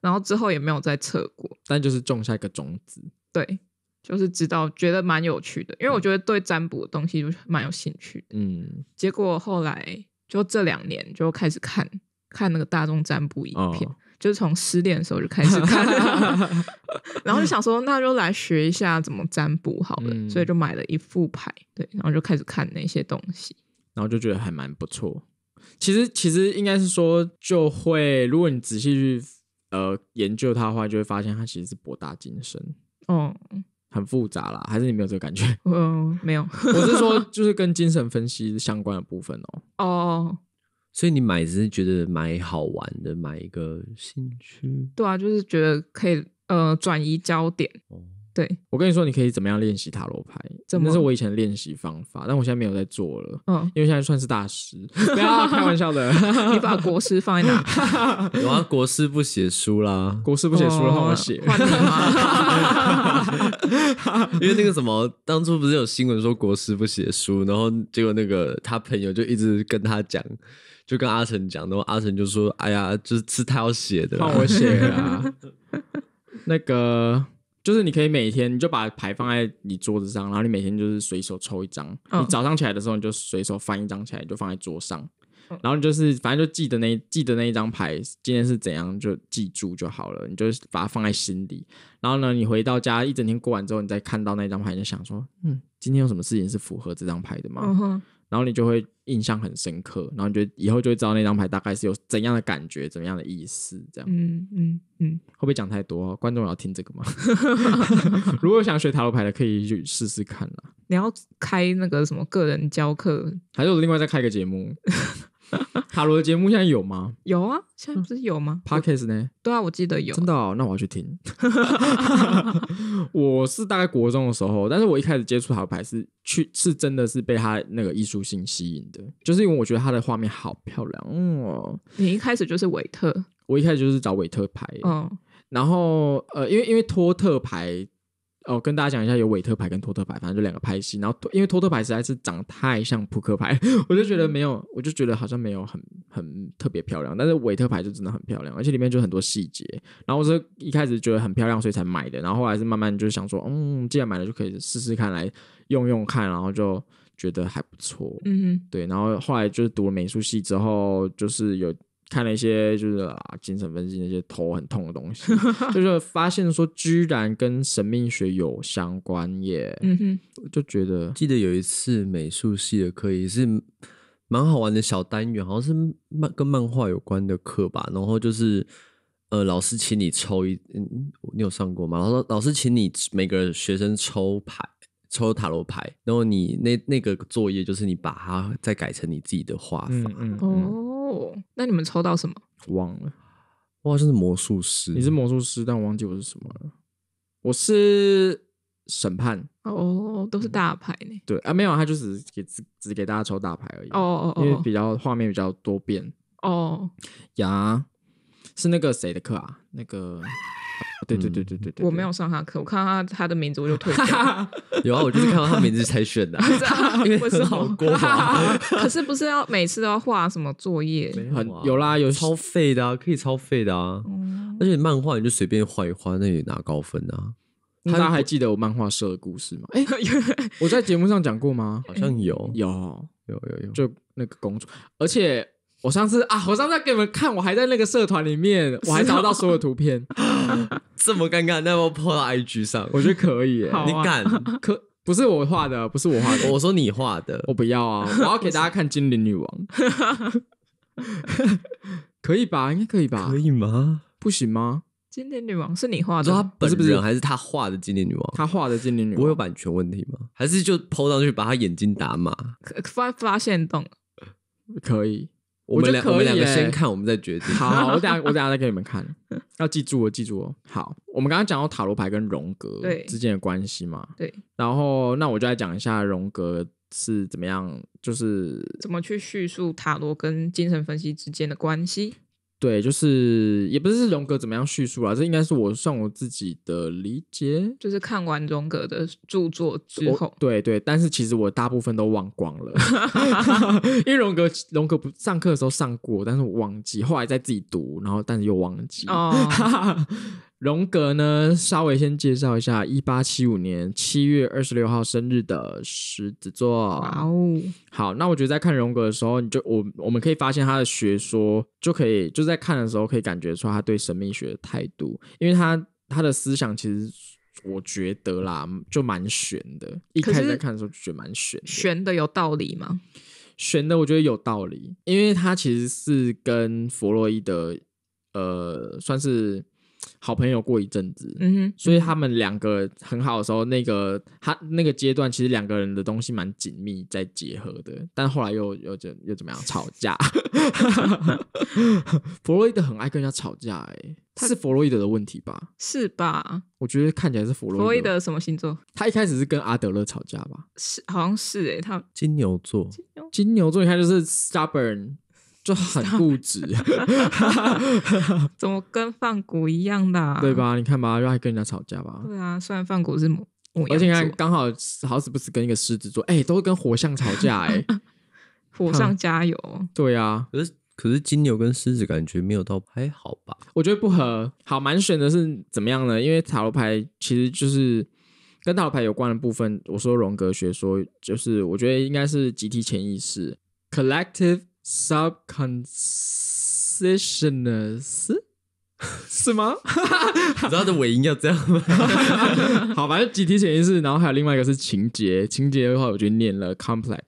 然后之后也没有再测过，但就是种下一个种子。对，就是知道觉得蛮有趣的，因为我觉得对占卜的东西就蛮有兴趣。嗯，结果后来就这两年就开始看看那个大众占卜影片，就是从失恋的时候就开始看 然后就想说那就来学一下怎么占卜好了，所以就买了一副牌，对，然后就开始看那些东西，然后就觉得还蛮不错。其实，其实应该是说，就会如果你仔细去呃研究它的话，就会发现它其实是博大精深。哦，很复杂啦，还是你没有这个感觉？嗯，没有。我是说，就是跟精神分析相关的部分哦。哦，所以你买只是觉得买好玩的，买一个兴趣。对啊，就是觉得可以呃转移焦点。对，我跟你说，你可以怎么样练习塔罗牌？那是我以前练习方法，但我现在没有在做了。嗯，因为现在算是大师，不要开玩笑的。你把国师放在哪？我 国师不写书啦，国师不写书的让我写。因为那个什么，当初不是有新闻说国师不写书，然后结果那个他朋友就一直跟他讲，就跟阿成讲，然后阿成就说：“哎呀，就是是他要写的，帮我写啊。”那个。就是你可以每天，你就把牌放在你桌子上，然后你每天就是随手抽一张。你早上起来的时候，你就随手翻一张起来，就放在桌上，然后你就是反正就记得那记得那一张牌今天是怎样，就记住就好了。你就把它放在心里，然后呢，你回到家一整天过完之后，你再看到那张牌，你就想说，嗯，今天有什么事情是符合这张牌的吗？然后你就会印象很深刻，然后你就得以后就会知道那张牌大概是有怎样的感觉、怎么样的意思，这样。嗯嗯嗯，会不会讲太多？观众要听这个吗？如果想学塔罗牌的，可以去试试看你要开那个什么个人教课，还是我另外再开个节目？塔罗的节目现在有吗？有啊，现在不是有吗？Podcast 呢？对啊，我记得有。真的？那我要去听。我是大概国中的时候，但是我一开始接触塔牌是去，是真的是被他那个艺术性吸引的，就是因为我觉得他的画面好漂亮。哦，你一开始就是韦特？我一开始就是找韦特牌。嗯，然后呃，因为因为托特牌。哦，跟大家讲一下，有韦特牌跟托特牌，反正就两个拍系。然后因为托特牌实在是长太像扑克牌，我就觉得没有，我就觉得好像没有很很特别漂亮。但是韦特牌就真的很漂亮，而且里面就很多细节。然后我是一开始觉得很漂亮，所以才买的。然后后来是慢慢就想说，嗯，既然买了就可以试试看，来用用看，然后就觉得还不错。嗯，对。然后后来就是读了美术系之后，就是有。看了一些就是啊、精神分析那些头很痛的东西，就是发现说居然跟神秘学有相关耶，哼，就觉得记得有一次美术系的课也是蛮好玩的小单元，好像是漫跟漫画有关的课吧，然后就是呃老师请你抽一嗯你有上过吗？老说老师请你每个学生抽牌。抽塔罗牌，然后你那那个作业就是你把它再改成你自己的画法。哦，那你们抽到什么？忘了，我好像是魔术师。你是魔术师，但我忘记我是什么了。我是审判。哦，都是大牌呢。对啊，没有，他就是给只只给大家抽大牌而已。哦哦哦，因为比较画面比较多变。哦，呀，是那个谁的课啊？那个。对对对对对对！我没有上他课，我看到他他的名字我就退课。有啊，我就是看到他名字才选的，因为是好过可是不是要每次都要画什么作业？很有啦，有抄费的，可以抄费的啊。而且漫画你就随便画一画，那你拿高分啊？大家还记得我漫画社的故事吗？我在节目上讲过吗？好像有，有，有，有，有，就那个公主，而且。我上次啊，我上次给你们看，我还在那个社团里面，我还找到所有图片，这么尴尬，那我抛到 IG 上，我 觉得可以。你敢？可不是我画的，不是我画，的，我说你画的，我不要啊！我要给大家看精灵女王，可以吧？应该可以吧？可以吗？不行吗？精灵女王是你画的，她本人还是她画的精灵女王？她画的精灵女王，我有版权问题吗？还是就抛上去把她眼睛打码？发发现洞，可以。我们两我们两个先看，我们再决定。好，我等下我等下再给你们看。要记住哦，记住哦。好，我们刚刚讲到塔罗牌跟荣格之间的关系嘛？对。然后，那我就来讲一下荣格是怎么样，就是怎么去叙述塔罗跟精神分析之间的关系。对，就是也不是荣格怎么样叙述啊，这应该是我算我自己的理解，就是看完荣格的著作之后，对对，但是其实我大部分都忘光了，因为荣格荣格不上课的时候上过，但是我忘记，后来再自己读，然后但是又忘记。荣格呢？稍微先介绍一下，一八七五年七月二十六号生日的狮子座。哇哦，好，那我觉得在看荣格的时候，你就我我们可以发现他的学说就可以，就在看的时候可以感觉出他对神秘学的态度，因为他他的思想其实我觉得啦，就蛮玄的。一开始看的时候就觉得蛮玄，玄的有道理吗？玄的，我觉得有道理，因为他其实是跟弗洛伊德，呃，算是。好朋友过一阵子，嗯哼，所以他们两个很好的时候，那个他那个阶段，其实两个人的东西蛮紧密在结合的，但后来又又怎又怎么样吵架？弗洛伊德很爱跟人家吵架，哎，他是弗洛伊德的问题吧？是吧？我觉得看起来是弗洛弗洛伊德什么星座？他一开始是跟阿德勒吵架吧？是，好像是哎，他金牛座，金牛座一看就是 s t a u b o r n 就很固执，怎么跟放蛊一样的？对吧？你看吧，就还跟人家吵架吧。对啊，虽然放蛊是母，而且看刚好死不死跟一个狮子座，哎，都跟火象吵架，哎，火上加油。对啊，可是可是金牛跟狮子感觉没有到还好吧？我觉得不合。好，蛮选的是怎么样呢？因为塔罗牌其实就是跟塔罗牌有关的部分。我说荣格学说，就是我觉得应该是集体潜意识 （collective）。s u b c o n c e s s i o n e s s 是吗？你知道的尾音要这样吗？好，反正几提前意思，然后还有另外一个是情节，情节的话我就念了 complex。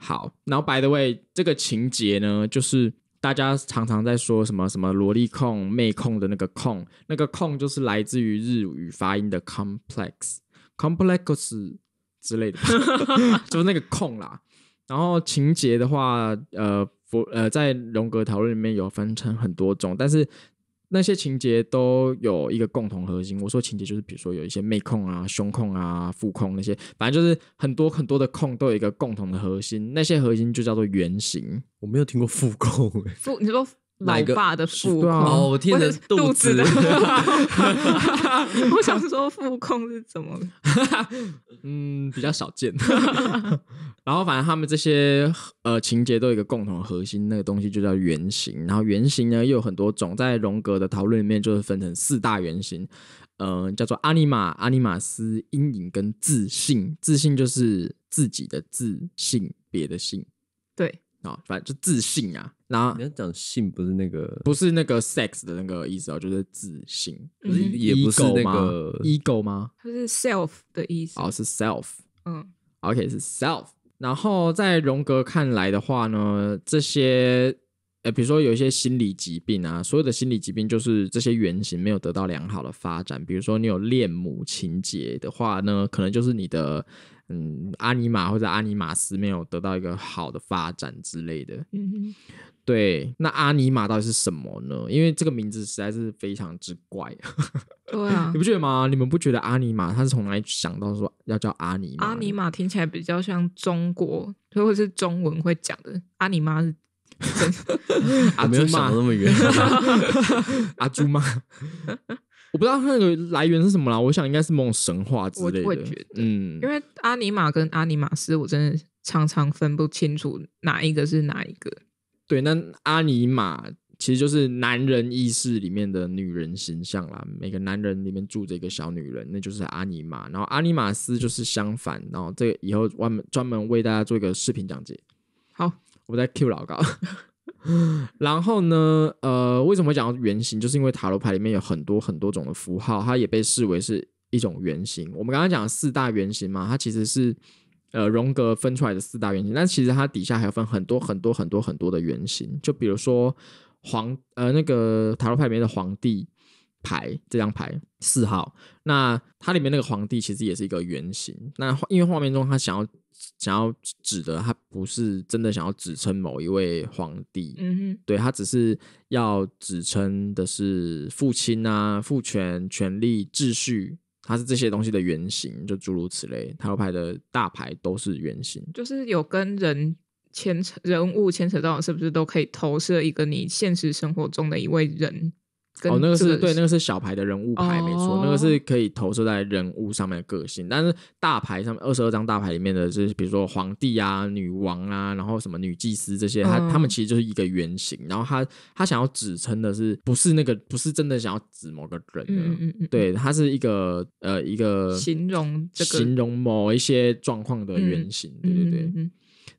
好，然后 by the way，这个情节呢，就是大家常常在说什么什么萝莉控、妹控的那个控，那个控就是来自于日语发音的 complex、complexes 之类的，就是那个控啦。然后情节的话，呃，不，呃，在荣格讨论里面有分成很多种，但是那些情节都有一个共同核心。我说情节就是，比如说有一些妹控啊、胸控啊、腹控那些，反正就是很多很多的控都有一个共同的核心，那些核心就叫做原型。我没有听过腹控，腹你说。老爸的腹控，我的肚子。我想说腹控是怎么？嗯，比较少见。然后反正他们这些呃情节都有一个共同核心，那个东西就叫原型。然后原型呢又有很多种，在荣格的讨论里面就是分成四大原型，嗯，叫做阿尼玛、阿尼玛斯、阴影跟自信。自信就是自己的自信，别的性。对。啊，反正就自信啊。那讲性不是那个，不是那个 sex 的那个意思啊，就是自信，也不是那个 ego 吗？它是 self 的意思哦，是 self。嗯，OK，是 self。然后在荣格看来的话呢，这些呃，比如说有一些心理疾病啊，所有的心理疾病就是这些原型没有得到良好的发展。比如说你有恋母情结的话呢，可能就是你的。嗯，阿尼玛或者阿尼玛斯没有得到一个好的发展之类的。嗯，对。那阿尼玛到底是什么呢？因为这个名字实在是非常之怪。对啊，你不觉得吗？你们不觉得阿尼玛他是从哪里想到说要叫阿尼？玛？阿尼玛听起来比较像中国，如果是中文会讲的，阿尼玛是。阿朱妈。没有想那么远。阿朱妈。我不知道它那个来源是什么啦，我想应该是某种神话之类的。嗯，因为阿尼玛跟阿尼玛斯，我真的常常分不清楚哪一个是哪一个。对，那阿尼玛其实就是男人意识里面的女人形象啦，每个男人里面住着一个小女人，那就是阿尼玛。然后阿尼玛斯就是相反。然后这以后专门专门为大家做一个视频讲解。好，我在 Q 老高。然后呢？呃，为什么会讲原型？就是因为塔罗牌里面有很多很多种的符号，它也被视为是一种原型。我们刚刚讲的四大原型嘛，它其实是呃荣格分出来的四大原型，但其实它底下还有分很多很多很多很多的原型。就比如说皇呃那个塔罗牌里面的皇帝。牌这张牌四号，那它里面那个皇帝其实也是一个原型。那因为画面中他想要想要指的，他不是真的想要指称某一位皇帝，嗯哼，对他只是要指称的是父亲啊，父权、权力、秩序，他是这些东西的原型，就诸如此类。塔罗牌的大牌都是原型，就是有跟人牵扯人物牵扯到，是不是都可以投射一个你现实生活中的一位人？哦，那个是对，那个是小牌的人物牌没错，那个是可以投射在人物上面的个性。但是大牌上面二十二张大牌里面的，就是比如说皇帝啊、女王啊，然后什么女祭司这些，他他们其实就是一个原型。然后他他想要指称的是不是那个不是真的想要指某个人的，对，他是一个呃一个形容这个形容某一些状况的原型，对对对。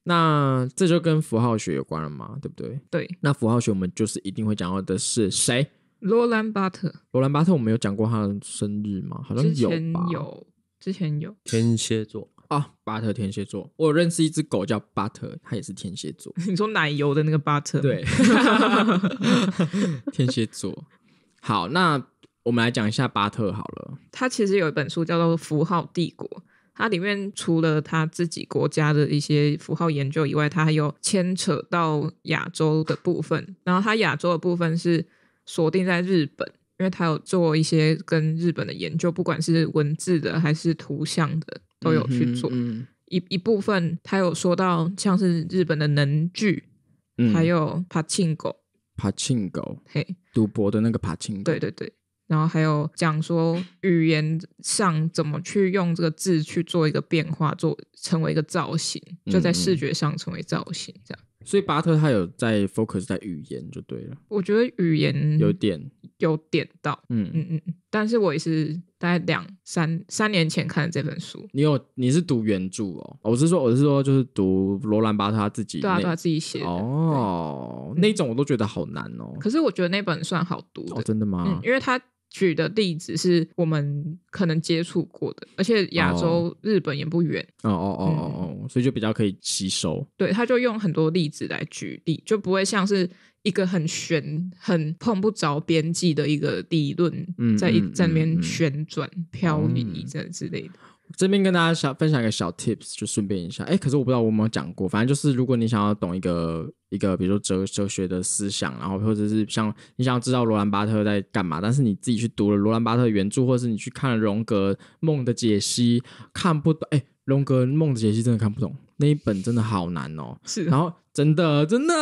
那这就跟符号学有关了嘛，对不对？对，那符号学我们就是一定会讲到的是谁？罗兰巴特，罗兰巴特，我们有讲过他的生日吗？好像有，有，之前有。天蝎座啊，巴特天蝎座。我认识一只狗叫巴特，它也是天蝎座。你说奶油的那个巴特，对，天蝎座。好，那我们来讲一下巴特好了。他其实有一本书叫做《符号帝国》，它里面除了他自己国家的一些符号研究以外，它还有牵扯到亚洲的部分。然后它亚洲的部分是。锁定在日本，因为他有做一些跟日本的研究，不管是文字的还是图像的，都有去做。一一部分他有说到像是日本的能剧，还有帕庆狗，帕庆狗，嘿，赌博的那个帕庆狗，对对对，然后还有讲说语言上怎么去用这个字去做一个变化，做成为一个造型，就在视觉上成为造型这样。所以巴特他有在 focus 在语言就对了，我觉得语言有点有点到，嗯嗯嗯，但是我也是大概两三三年前看的这本书，你有你是读原著哦，我是说我是说就是读罗兰巴特自己，对啊，他自己写的哦，那种我都觉得好难哦，可是我觉得那本算好读的，真的吗？因为他。举的例子是我们可能接触过的，而且亚洲日本也不远哦哦哦哦，哦，所以就比较可以吸收。对，他就用很多例子来举例，就不会像是一个很悬、很碰不着边际的一个理论，在一那边旋转飘移这之类的。这边跟大家小分享一个小 tips，就顺便一下，哎，可是我不知道我有没有讲过，反正就是如果你想要懂一个一个，比如说哲哲学的思想，然后或者是像你想要知道罗兰巴特在干嘛，但是你自己去读了罗兰巴特原著，或者是你去看了荣格梦的解析，看不懂，哎，荣格梦的解析真的看不懂，那一本真的好难哦，是，然后。真的真的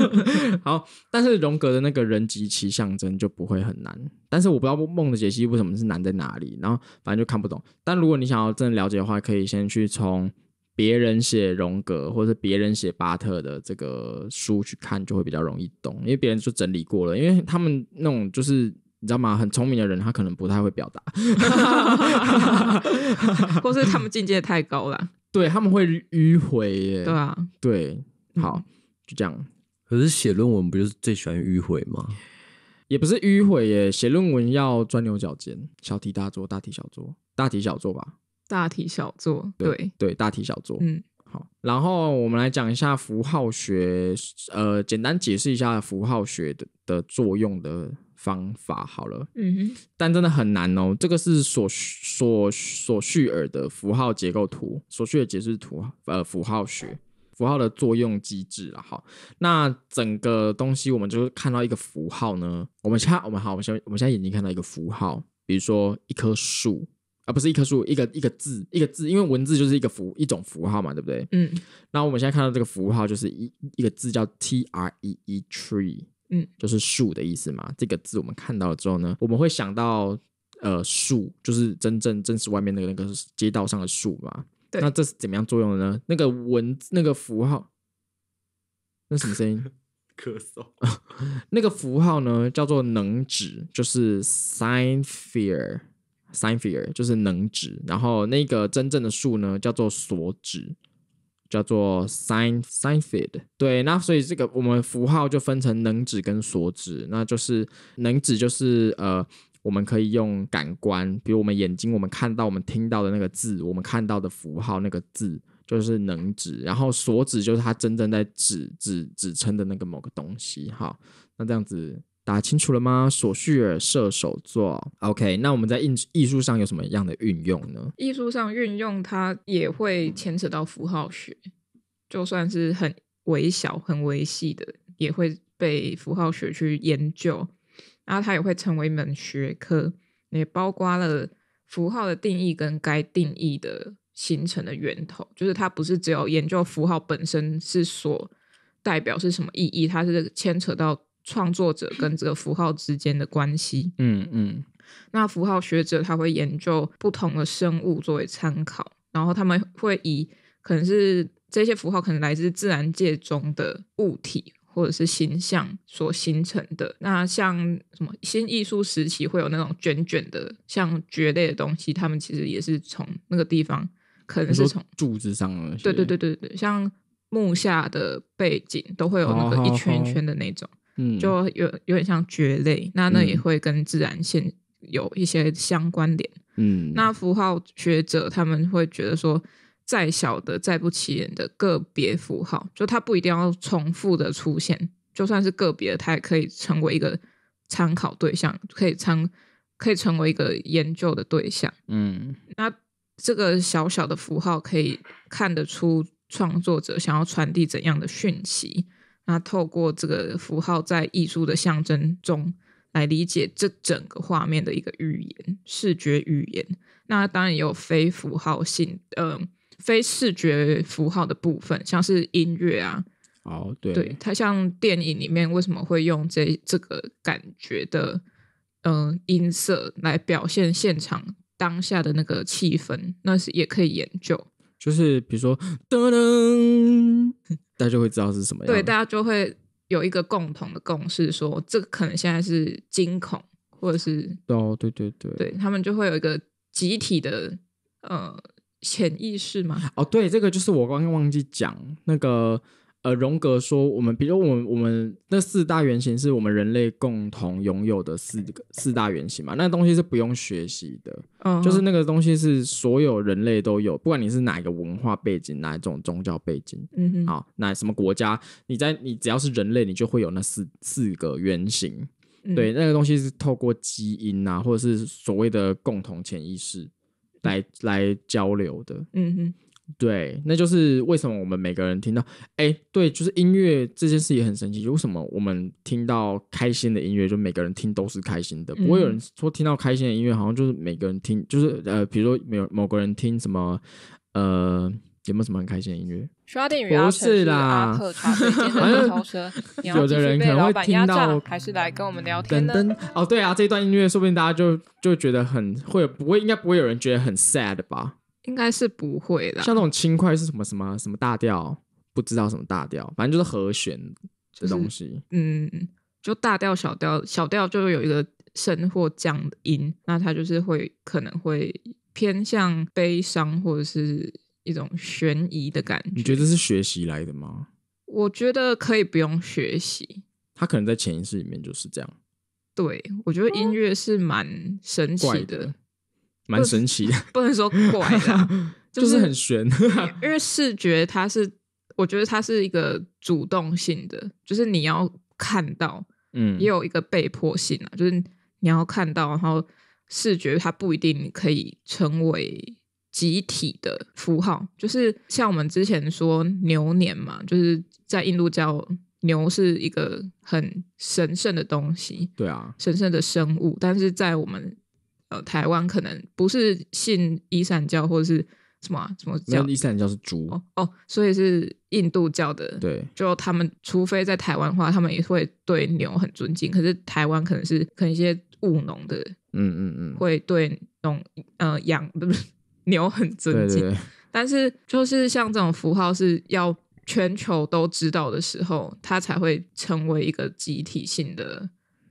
好，但是荣格的那个人及其象征就不会很难，但是我不知道梦的解析为什么是难在哪里，然后反正就看不懂。但如果你想要真的了解的话，可以先去从别人写荣格或者别人写巴特的这个书去看，就会比较容易懂，因为别人就整理过了。因为他们那种就是你知道吗？很聪明的人，他可能不太会表达，或是他们境界太高了，对，他们会迂回，对啊，对。好，就这样。可是写论文不就是最喜欢迂回吗？也不是迂回耶，写论文要钻牛角尖，小题大做，大题小做，大题小做吧。大题小做，对对，大题小做。嗯，好。然后我们来讲一下符号学，呃，简单解释一下符号学的的作用的方法。好了，嗯哼。但真的很难哦。这个是所所所需的符号结构图，所需的解释图，呃，符号学。符号的作用机制了哈，那整个东西我们就看到一个符号呢。我们先我们好，我们先我们现在眼睛看到一个符号，比如说一棵树，而不是一棵树，一个一个字一个字，因为文字就是一个符一种符号嘛，对不对？嗯。那我们现在看到这个符号就是一一个字叫 T R E E tree，嗯，就是树的意思嘛。这个字我们看到了之后呢，我们会想到呃树，就是真正真实外面那个那个街道上的树嘛。那这是怎么样作用的呢？那个文，那个符号，那什么声音？咳嗽。那个符号呢，叫做能指，就是 s i g n f i a r s i g n f i a r 就是能指。然后那个真正的数呢，叫做所指，叫做 sign s i g n f i e d 对，那所以这个我们符号就分成能指跟所指，那就是能指就是呃。我们可以用感官，比如我们眼睛，我们看到，我们听到的那个字，我们看到的符号，那个字就是能指，然后所指就是它真正在指指指称的那个某个东西。好，那这样子打清楚了吗？索绪尔射手座，OK。那我们在印艺术上有什么样的运用呢？艺术上运用它也会牵扯到符号学，就算是很微小、很微细的，也会被符号学去研究。然后它也会成为一门学科，也包括了符号的定义跟该定义的形成的源头，就是它不是只有研究符号本身是所代表是什么意义，它是牵扯到创作者跟这个符号之间的关系。嗯嗯。那符号学者他会研究不同的生物作为参考，然后他们会以可能是这些符号可能来自自然界中的物体。或者是形象所形成的，那像什么新艺术时期会有那种卷卷的，像蕨类的东西，他们其实也是从那个地方，可能是从柱子上。对对对对对，像木下的背景都会有那个一圈圈的那种，就有有点像蕨类，那那也会跟自然线有一些相关联。嗯，那符号学者他们会觉得说。再小的、再不起眼的个别符号，就它不一定要重复的出现，就算是个别的，它也可以成为一个参考对象，可以参，可以成为一个研究的对象。嗯，那这个小小的符号可以看得出创作者想要传递怎样的讯息？那透过这个符号在艺术的象征中来理解这整个画面的一个语言，视觉语言。那当然也有非符号性，嗯。非视觉符号的部分，像是音乐啊，哦，对，它像电影里面为什么会用这这个感觉的，嗯，音色来表现现场当下的那个气氛，那是也可以研究。就是比如说，噔噔，大家就会知道是什么样，对，大家就会有一个共同的共识，说这可能现在是惊恐，或者是哦，对对对，对他们就会有一个集体的，呃。潜意识吗？哦，对，这个就是我刚刚忘记讲那个，呃，荣格说，我们比如我们我们那四大原型是我们人类共同拥有的四四大原型嘛？那东西是不用学习的，就是那个东西是所有人类都有，不管你是哪一个文化背景，哪一种宗教背景，嗯哼，好，哪什么国家，你在你只要是人类，你就会有那四四个原型。对，那个东西是透过基因呐，或者是所谓的共同潜意识。来来交流的，嗯嗯，对，那就是为什么我们每个人听到，哎，对，就是音乐这件事也很神奇。为什么我们听到开心的音乐，就每个人听都是开心的，不会有人说听到开心的音乐，好像就是每个人听，就是呃，比如说没有某个人听什么，呃。有没有什么很开心的音乐？刷电影啊，不是啦，阿特 有的人可能会听到，还是来跟我们聊天噔哦。对啊，这一段音乐，说不定大家就就觉得很会，不会应该不会有人觉得很 sad 吧？应该是不会的。像那种轻快是什么什么什么大调，不知道什么大调，反正就是和弦这东西。嗯，就大调、小调，小调就是有一个升或降的音，那它就是会可能会偏向悲伤，或者是。一种悬疑的感觉，你觉得是学习来的吗？我觉得可以不用学习，他可能在潜意识里面就是这样。对，我觉得音乐是蛮神奇的，蛮神奇的，不能说怪，就是很悬。因为视觉它是，我觉得它是一个主动性的，就是你要看到，嗯，也有一个被迫性啊，就是你要看到，然后视觉它不一定可以成为。集体的符号就是像我们之前说牛年嘛，就是在印度教，牛是一个很神圣的东西，对啊，神圣的生物。但是在我们呃台湾，可能不是信伊斯兰教，或者是什么什么教，伊斯兰教是猪哦哦，所以是印度教的对，就他们除非在台湾话，他们也会对牛很尊敬。可是台湾可能是可能一些务农的，嗯嗯嗯，会对农呃养不是。牛很尊敬，但是就是像这种符号是要全球都知道的时候，它才会成为一个集体性的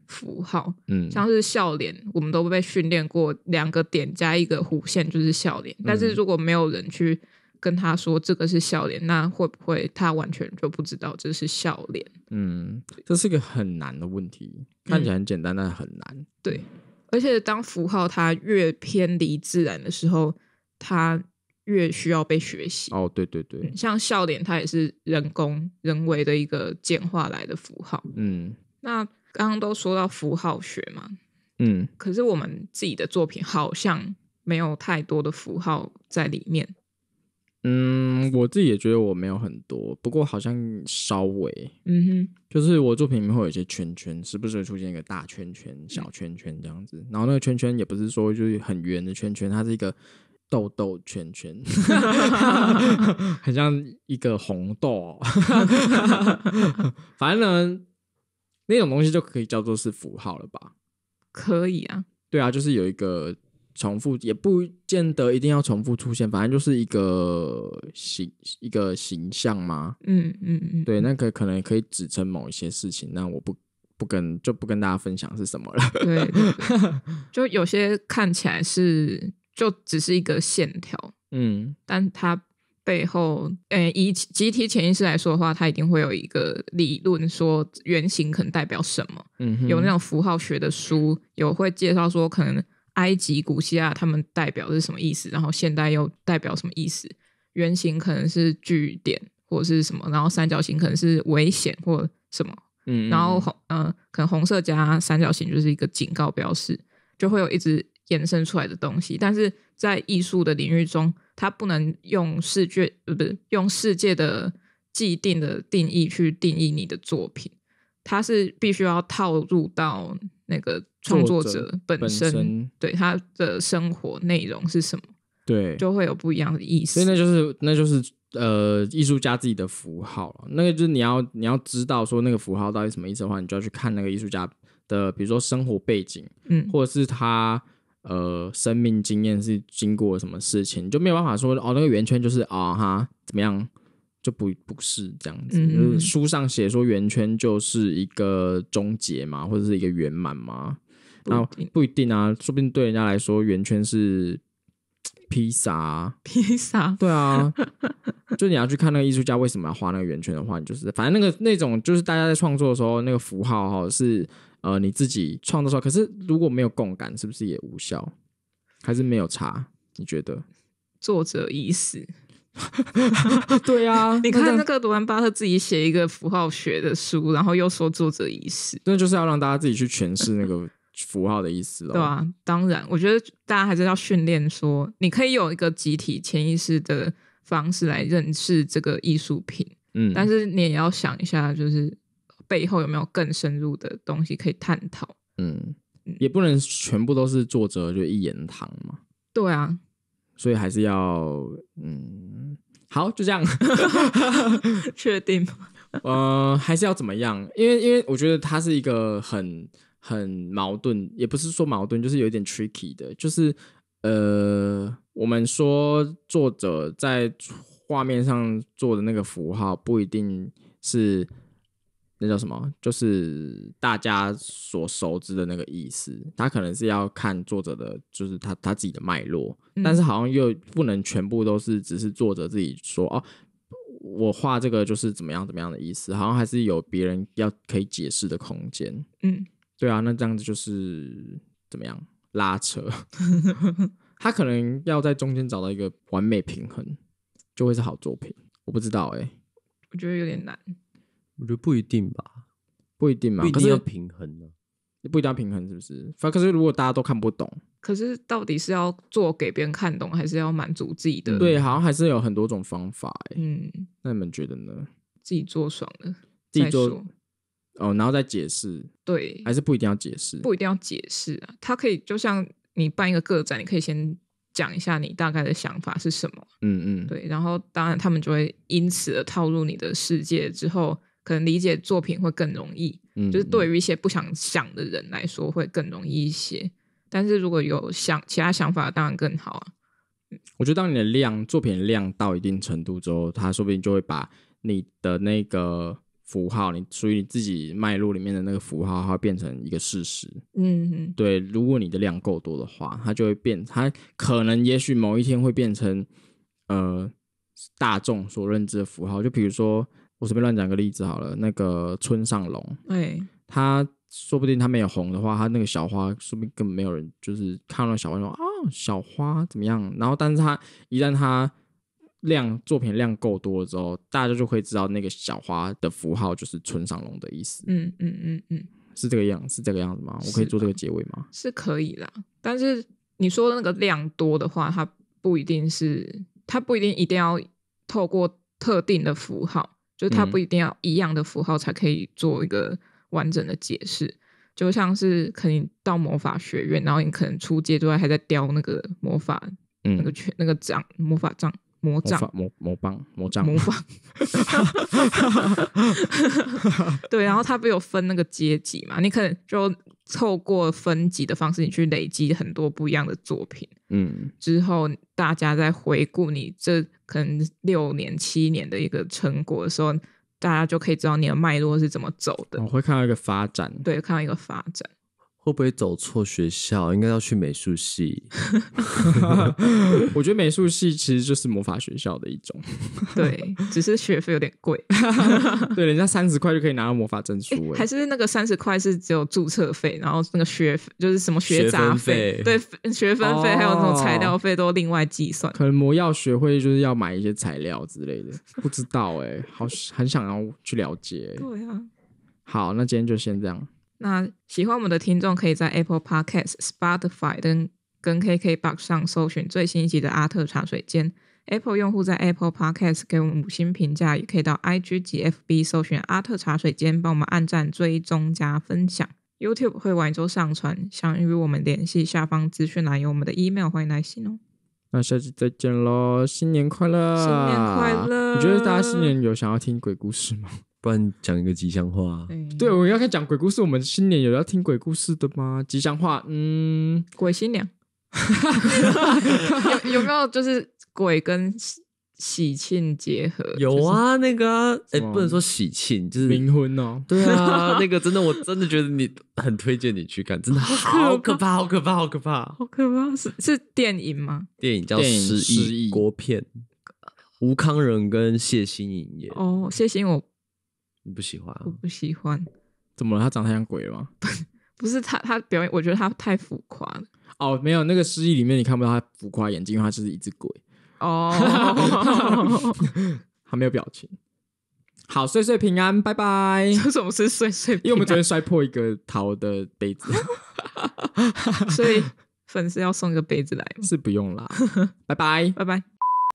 符号。嗯，像是笑脸，我们都被训练过，两个点加一个弧线就是笑脸。但是如果没有人去跟他说这个是笑脸，那会不会他完全就不知道这是笑脸？嗯，这是个很难的问题，看起来很简单，但很难。对，而且当符号它越偏离自然的时候，它越需要被学习哦，对对对，像笑脸，它也是人工人为的一个简化来的符号。嗯，那刚刚都说到符号学嘛，嗯，可是我们自己的作品好像没有太多的符号在里面。嗯，我自己也觉得我没有很多，不过好像稍微，嗯哼，就是我作品里面会有一些圈圈，时不时出现一个大圈圈、小圈圈这样子。然后那个圈圈也不是说就是很圆的圈圈，它是一个。豆豆圈圈，很像一个红豆。反正那种东西就可以叫做是符号了吧？可以啊。对啊，就是有一个重复，也不见得一定要重复出现，反正就是一个形一个形象嘛。嗯嗯嗯嗯，对，那个可能可以指称某一些事情。那我不不跟就不跟大家分享是什么了。对，就有些看起来是。就只是一个线条，嗯，但它背后，呃，以集体潜意识来说的话，它一定会有一个理论说圆形可能代表什么，嗯，有那种符号学的书，有会介绍说可能埃及古希腊他们代表是什么意思，然后现代又代表什么意思。圆形可能是据点或者是什么，然后三角形可能是危险或什么，嗯，然后红，嗯，可能红色加三角形就是一个警告标识，就会有一直。衍生出来的东西，但是在艺术的领域中，它不能用世界，不不是用世界的既定的定义去定义你的作品，它是必须要套入到那个创作者本身，对他的生活内容是什么，对，就会有不一样的意思。所以那就是那就是呃艺术家自己的符号那个就是你要你要知道说那个符号到底什么意思的话，你就要去看那个艺术家的，比如说生活背景，嗯，或者是他。呃，生命经验是经过什么事情，就没有办法说哦，那个圆圈就是啊哈怎么样，就不不是这样子。就是书上写说圆圈就是一个终结嘛，或者是一个圆满嘛，那不一定啊，说不定对人家来说，圆圈是披萨，披萨，对啊，就你要去看那个艺术家为什么要画那个圆圈的话，你就是反正那个那种就是大家在创作的时候那个符号哈是。呃，你自己创造出来，可是如果没有共感，是不是也无效？还是没有差？你觉得？作者意思？对啊，你看那个罗兰巴特自己写一个符号学的书，然后又说作者意思，那就是要让大家自己去诠释那个符号的意思了。对啊，当然，我觉得大家还是要训练说，你可以有一个集体潜意识的方式来认识这个艺术品。嗯，但是你也要想一下，就是。背后有没有更深入的东西可以探讨？嗯，也不能全部都是作者就一言堂嘛。对啊，所以还是要嗯，好，就这样 确定？呃，还是要怎么样？因为因为我觉得它是一个很很矛盾，也不是说矛盾，就是有点 tricky 的，就是呃，我们说作者在画面上做的那个符号，不一定是。那叫什么？就是大家所熟知的那个意思。他可能是要看作者的，就是他他自己的脉络。但是好像又不能全部都是只是作者自己说哦，我画这个就是怎么样怎么样的意思。好像还是有别人要可以解释的空间。嗯，对啊，那这样子就是怎么样拉扯？他可能要在中间找到一个完美平衡，就会是好作品。我不知道哎，我觉得有点难。我觉得不一定吧，不一定嘛，不一定要平衡呢，不一定要平衡，是不是？反可是如果大家都看不懂，可是到底是要做给别人看懂，还是要满足自己的？对，好像还是有很多种方法。嗯，那你们觉得呢？自己做爽了，自己做哦，然后再解释，对，还是不一定要解释，不一定要解释啊。他可以就像你办一个个展，你可以先讲一下你大概的想法是什么，嗯嗯，对，然后当然他们就会因此的套入你的世界之后。可能理解作品会更容易，就是对于一些不想想的人来说会更容易一些。但是如果有想其他想法，当然更好啊。我觉得当你的量作品量到一定程度之后，他说不定就会把你的那个符号，你属于你自己脉络里面的那个符号，它会变成一个事实。嗯。对，如果你的量够多的话，它就会变，它可能也许某一天会变成呃大众所认知的符号。就比如说。我随便乱讲个例子好了，那个村上龙，哎，他说不定他没有红的话，他那个小花说不定根本没有人就是看到小花说啊，小花怎么样？然后，但是他一旦他量作品量够多了之后，大家就会知道那个小花的符号就是村上龙的意思。嗯嗯嗯嗯，是这个样是这个样子吗？我可以做这个结尾吗？是可以啦，但是你说的那个量多的话，它不一定是，它不一定一定要透过特定的符号。就它不一定要一样的符号才可以做一个完整的解释，就像是可能到魔法学院，然后你可能初阶都外还在雕那个魔法，嗯，那个权那个杖魔法杖。魔杖、魔魔棒、魔杖、魔棒。对，然后他不有分那个阶级嘛？你可能就透过分级的方式，你去累积很多不一样的作品。嗯，之后大家在回顾你这可能六年、七年的一个成果的时候，大家就可以知道你的脉络是怎么走的。我会看到一个发展，对，看到一个发展。会不会走错学校？应该要去美术系。我觉得美术系其实就是魔法学校的一种。对，只是学费有点贵。对，人家三十块就可以拿到魔法证书。还是那个三十块是只有注册费，然后那个学就是什么学杂费？对，学分费还有那种材料费都另外计算。可能魔药学会就是要买一些材料之类的，不知道哎，好很想要去了解。对呀。好，那今天就先这样。那喜欢我们的听众可以在 Apple Podcast、Spotify 等跟 KKBox 上搜寻最新一集的《阿特茶水间》。Apple 用户在 Apple Podcast 给我们五星评价，也可以到 IG 及 FB 搜寻《阿特茶水间》，帮我们按赞、追踪、加分享。YouTube 会晚周上传，想与我们联系，下方资讯栏有我们的 email，欢迎来信哦。那下次再见喽，新年快乐！新年快乐！你觉得大家新年有想要听鬼故事吗？讲一个吉祥话。对，我要开始讲鬼故事。我们新年有要听鬼故事的吗？吉祥话，嗯，鬼新娘。有有没有就是鬼跟喜庆结合？有啊，那个哎，不能说喜庆，就是冥婚哦。对啊，那个真的，我真的觉得你很推荐你去看，真的好可怕，好可怕，好可怕，好可怕。是是电影吗？电影叫《失忆国片》，吴康仁跟谢欣颖演。哦，谢欣我。你不喜欢？我不喜欢。怎么了？他长得太像鬼了吗？不是他，他表演，我觉得他太浮夸了。哦，没有，那个诗意里面你看不到他浮夸眼睛，因为他就是一只鬼。哦，他没有表情。好，岁岁平安，拜拜。什么是岁岁？因为我们昨天摔破一个桃的杯子，所以粉丝要送一个杯子来是不用啦。拜拜，拜拜。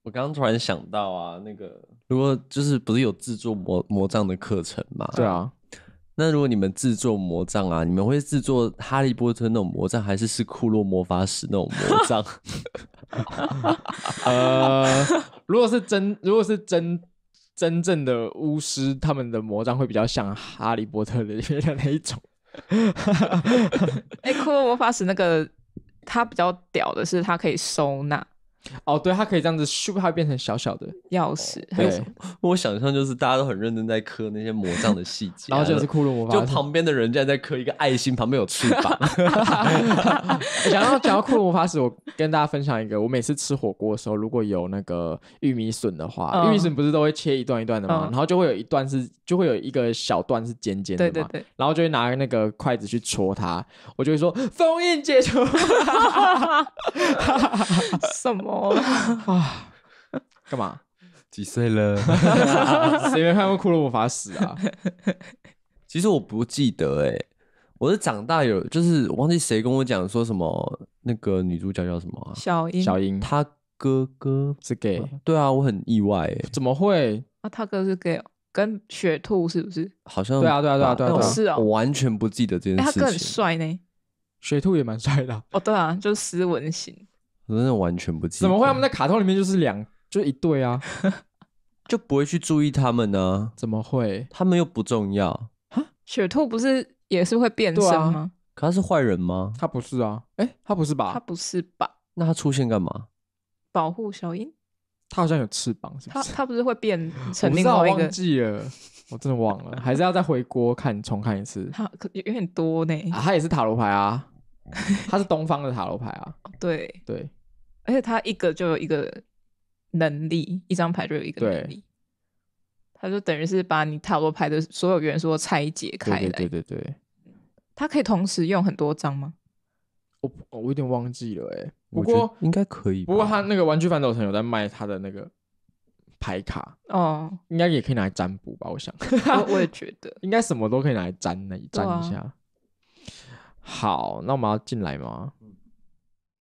我刚刚突然想到啊，那个。如果就是不是有制作魔魔杖的课程嘛？对啊。那如果你们制作魔杖啊，你们会制作哈利波特那种魔杖，还是是库洛魔法使那种魔杖？呃，如果是真，如果是真真正的巫师，他们的魔杖会比较像哈利波特面的那一种。哎，库洛魔法使那个，它比较屌的是，它可以收纳。哦，对，它可以这样子，咻，不是它变成小小的钥匙？对，我想象就是大家都很认真在刻那些魔杖的细节。然后就是骷髅魔法，就旁边的人竟然在刻一个爱心，旁边有翅膀。讲到讲到骷髅魔法时，我跟大家分享一个，我每次吃火锅的时候，如果有那个玉米笋的话，玉米笋不是都会切一段一段的吗？然后就会有一段是，就会有一个小段是尖尖的嘛。对对对。然后就会拿那个筷子去戳它，我就会说封印解除。什么？啊，干嘛？几岁了？谁没看过《骷髅魔法史》啊？其实我不记得哎，我是长大有，就是忘记谁跟我讲说什么那个女主角叫什么小英，小英，她哥哥是 gay？对啊，我很意外哎，怎么会？那他哥是 gay，跟雪兔是不是？好像对啊，对啊，对啊，对啊，是哦，我完全不记得这件事。他哥很帅呢，雪兔也蛮帅的。哦，对啊，就是斯文型。我真的完全不记得。怎么会？他们在卡通里面就是两，就一对啊，就不会去注意他们呢？怎么会？他们又不重要啊？雪兔不是也是会变身吗？可他是坏人吗？他不是啊，哎，他不是吧？他不是吧？那他出现干嘛？保护小樱。他好像有翅膀。他他不是会变成另外一个？我忘记了，我真的忘了，还是要再回锅看重看一次。他可有有点多呢。啊。他也是塔罗牌啊，他是东方的塔罗牌啊。对对。而且他一个就有一个能力，一张牌就有一个能力，他就等于是把你塔罗牌的所有元素拆解开来。对对对，他可以同时用很多张吗？我我有点忘记了哎，不过应该可以。不过他那个玩具反斗城有在卖他的那个牌卡哦，应该也可以拿来占卜吧？我想，我也觉得应该什么都可以拿来占，那一占一下。好，那我们要进来吗？